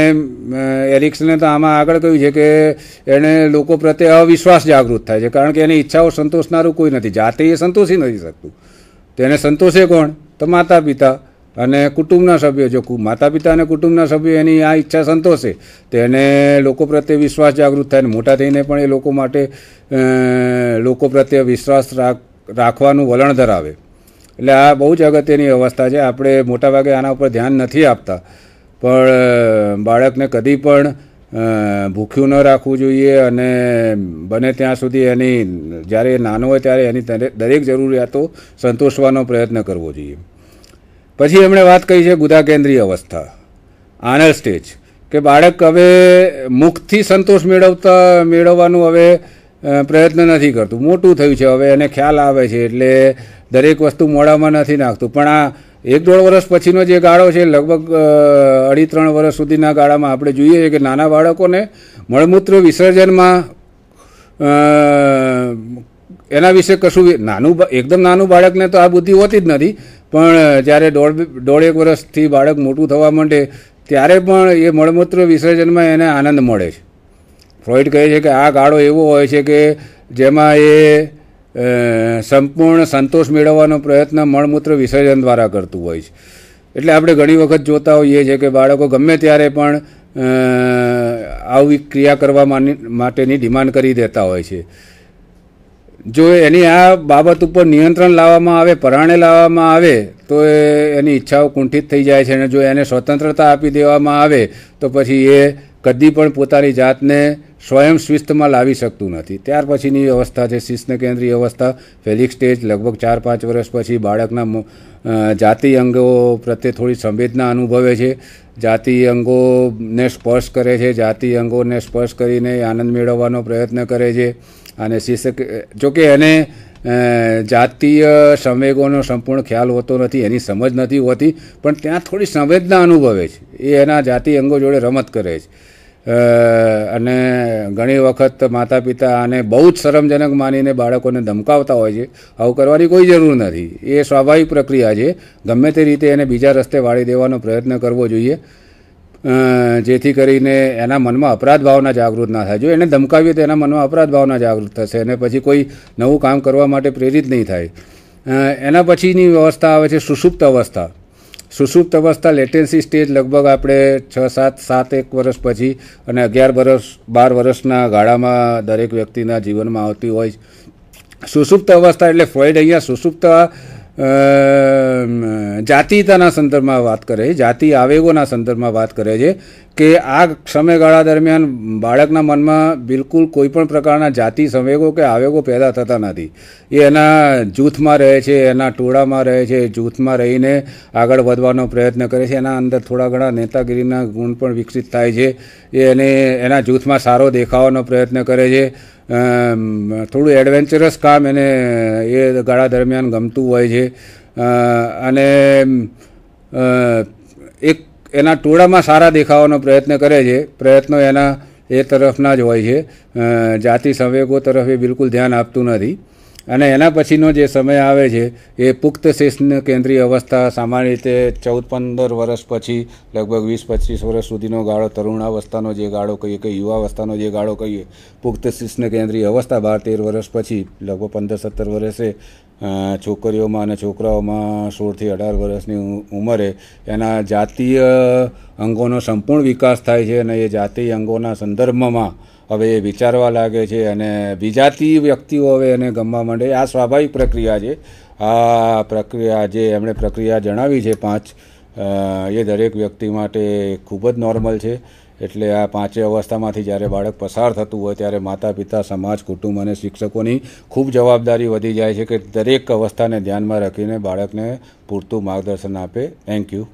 એરિક્સને તો આમાં આગળ કહ્યું છે કે એણે લોકો પ્રત્યે અવિશ્વાસ જાગૃત થાય છે કારણ કે એની ઈચ્છાઓ સંતોષનારું કોઈ નથી જાતે એ સંતોષી નથી શકતું તેને સંતોષે કોણ તો માતા પિતા અને કુટુંબના સભ્યો જો માતા પિતા અને કુટુંબના સભ્યો એની આ ઈચ્છા સંતોષે તો એને લોકો પ્રત્યે વિશ્વાસ જાગૃત થાય અને મોટા થઈને પણ એ લોકો માટે લોકો પ્રત્યે વિશ્વાસ રાખવાનું વલણ ધરાવે એટલે આ બહુ જ અગત્યની અવસ્થા છે આપણે મોટાભાગે આના ઉપર ધ્યાન નથી આપતા પણ બાળકને કદી પણ ભૂખ્યું ન રાખવું જોઈએ અને બને ત્યાં સુધી એની જ્યારે નાનો હોય ત્યારે એની દરેક જરૂરિયાતો સંતોષવાનો પ્રયત્ન કરવો જોઈએ પછી એમણે વાત કહી છે ગુદા કેન્દ્રીય અવસ્થા આનર સ્ટેજ કે બાળક હવે મુખથી સંતોષ મેળવતા મેળવવાનું હવે પ્રયત્ન નથી કરતું મોટું થયું છે હવે એને ખ્યાલ આવે છે એટલે દરેક વસ્તુ મોડામાં નથી નાખતું પણ આ એક દોઢ વર્ષ પછીનો જે ગાળો છે લગભગ અઢી ત્રણ વર્ષ સુધીના ગાળામાં આપણે જોઈએ છે કે નાના બાળકોને મળમૂત્ર વિસર્જનમાં એના વિશે કશું નાનું એકદમ નાનું બાળકને તો આ બુદ્ધિ હોતી જ નથી પણ જ્યારે દોઢ દોઢેક વર્ષથી બાળક મોટું થવા માંડે ત્યારે પણ એ મળમૂત્ર વિસર્જનમાં એને આનંદ મળે છે ફ્લોઇડ કહે છે કે આ ગાળો એવો હોય છે કે જેમાં એ સંપૂર્ણ સંતોષ મેળવવાનો પ્રયત્ન મળમૂત્ર વિસર્જન દ્વારા કરતું હોય છે એટલે આપણે ઘણી વખત જોતા હોઈએ છીએ કે બાળકો ગમે ત્યારે પણ આવી ક્રિયા કરવા માટેની ડિમાન્ડ કરી દેતા હોય છે જો એની આ બાબત ઉપર નિયંત્રણ લાવવામાં આવે પરાણે લાવવામાં આવે તો એની ઈચ્છાઓ કુંઠિત થઈ જાય છે અને જો એને સ્વતંત્રતા આપી દેવામાં આવે તો પછી એ કદી પણ પોતાની જાતને સ્વયં શિસ્તમાં લાવી શકતું નથી ત્યાર પછીની અવસ્થા છે શિસ્ત કેન્દ્રીય અવસ્થા ફેલિક સ્ટેજ લગભગ ચાર પાંચ વર્ષ પછી બાળકના જાતિ અંગો પ્રત્યે થોડી સંવેદના અનુભવે છે જાતિ અંગોને સ્પર્શ કરે છે જાતિ અંગોને સ્પર્શ કરીને આનંદ મેળવવાનો પ્રયત્ન કરે છે અને શીર્ષક જોકે એને જાતીય સંવેગોનો સંપૂર્ણ ખ્યાલ હોતો નથી એની સમજ નથી હોતી પણ ત્યાં થોડી સંવેદના અનુભવે છે એ એના જાતિ અંગો જોડે રમત કરે છે અને ઘણી વખત માતા પિતા આને બહુ જ શરમજનક માનીને બાળકોને ધમકાવતા હોય છે આવું કરવાની કોઈ જરૂર નથી એ સ્વાભાવિક પ્રક્રિયા છે ગમે તે રીતે એને બીજા રસ્તે વાળી દેવાનો પ્રયત્ન કરવો જોઈએ જેથી કરીને એના મનમાં અપરાધ ભાવના જાગૃત ના થાય જો એને ધમકાવીએ તો એના મનમાં અપરાધ ભાવના જાગૃત થશે અને પછી કોઈ નવું કામ કરવા માટે પ્રેરિત નહીં થાય એના પછીની વ્યવસ્થા આવે છે સુષુપ્ત અવસ્થા સુષુપ્ત અવસ્થા લેટેન્સી સ્ટેજ લગભગ આપણે છ સાત સાત એક વર્ષ પછી અને અગિયાર વર્ષ બાર વર્ષના ગાળામાં દરેક વ્યક્તિના જીવનમાં આવતી હોય સુષુપ્ત અવસ્થા એટલે ફ્લોઇડ અહીંયા સુષુપ્ત જાતિતાના સંદર્ભમાં વાત કરે છે જાતિ આવેગોના સંદર્ભમાં વાત કરે છે કે આ સમયગાળા દરમિયાન બાળકના મનમાં બિલકુલ કોઈ પણ પ્રકારના જાતિ સંવેગો કે આવેગો પેદા થતા નથી એ એના જૂથમાં રહે છે એના ટોળામાં રહે છે જૂથમાં રહીને આગળ વધવાનો પ્રયત્ન કરે છે એના અંદર થોડા ઘણા નેતાગીરીના ગુણ પણ વિકસિત થાય છે એ એને એના જૂથમાં સારો દેખાવાનો પ્રયત્ન કરે છે થોડું એડવેન્ચરસ કામ એને એ ગાળા દરમિયાન ગમતું હોય છે અને એક એના ટોળામાં સારા દેખાવાનો પ્રયત્ન કરે છે પ્રયત્નો એના એ તરફના જ હોય છે જાતિ સંવેગો તરફ એ બિલકુલ ધ્યાન આપતું નથી અને એના પછીનો જે સમય આવે છે એ પુખ્ત શેષની કેન્દ્રીય અવસ્થા સામાન્ય રીતે ચૌદ પંદર વર્ષ પછી લગભગ વીસ પચીસ વર્ષ સુધીનો ગાળો તરુણાવસ્થાનો જે ગાળો કહીએ કે યુવાવસ્થાનો જે ગાળો કહીએ પુખ્ત શેષની કેન્દ્રીય અવસ્થા બાર તેર વર્ષ પછી લગભગ પંદર સત્તર વર્ષે છોકરીઓમાં અને છોકરાઓમાં સોળથી અઢાર વર્ષની ઉંમરે એના જાતીય અંગોનો સંપૂર્ણ વિકાસ થાય છે અને એ જાતીય અંગોના સંદર્ભમાં હવે એ વિચારવા લાગે છે અને વિજાતી વ્યક્તિઓ હવે એને ગમવા માંડે આ સ્વાભાવિક પ્રક્રિયા છે આ પ્રક્રિયા જે એમણે પ્રક્રિયા જણાવી છે પાંચ એ દરેક વ્યક્તિ માટે ખૂબ જ નોર્મલ છે એટલે આ પાંચે અવસ્થામાંથી જ્યારે બાળક પસાર થતું હોય ત્યારે માતા પિતા સમાજ કુટુંબ અને શિક્ષકોની ખૂબ જવાબદારી વધી જાય છે કે દરેક અવસ્થાને ધ્યાનમાં રાખીને બાળકને પૂરતું માર્ગદર્શન આપે થેન્ક યુ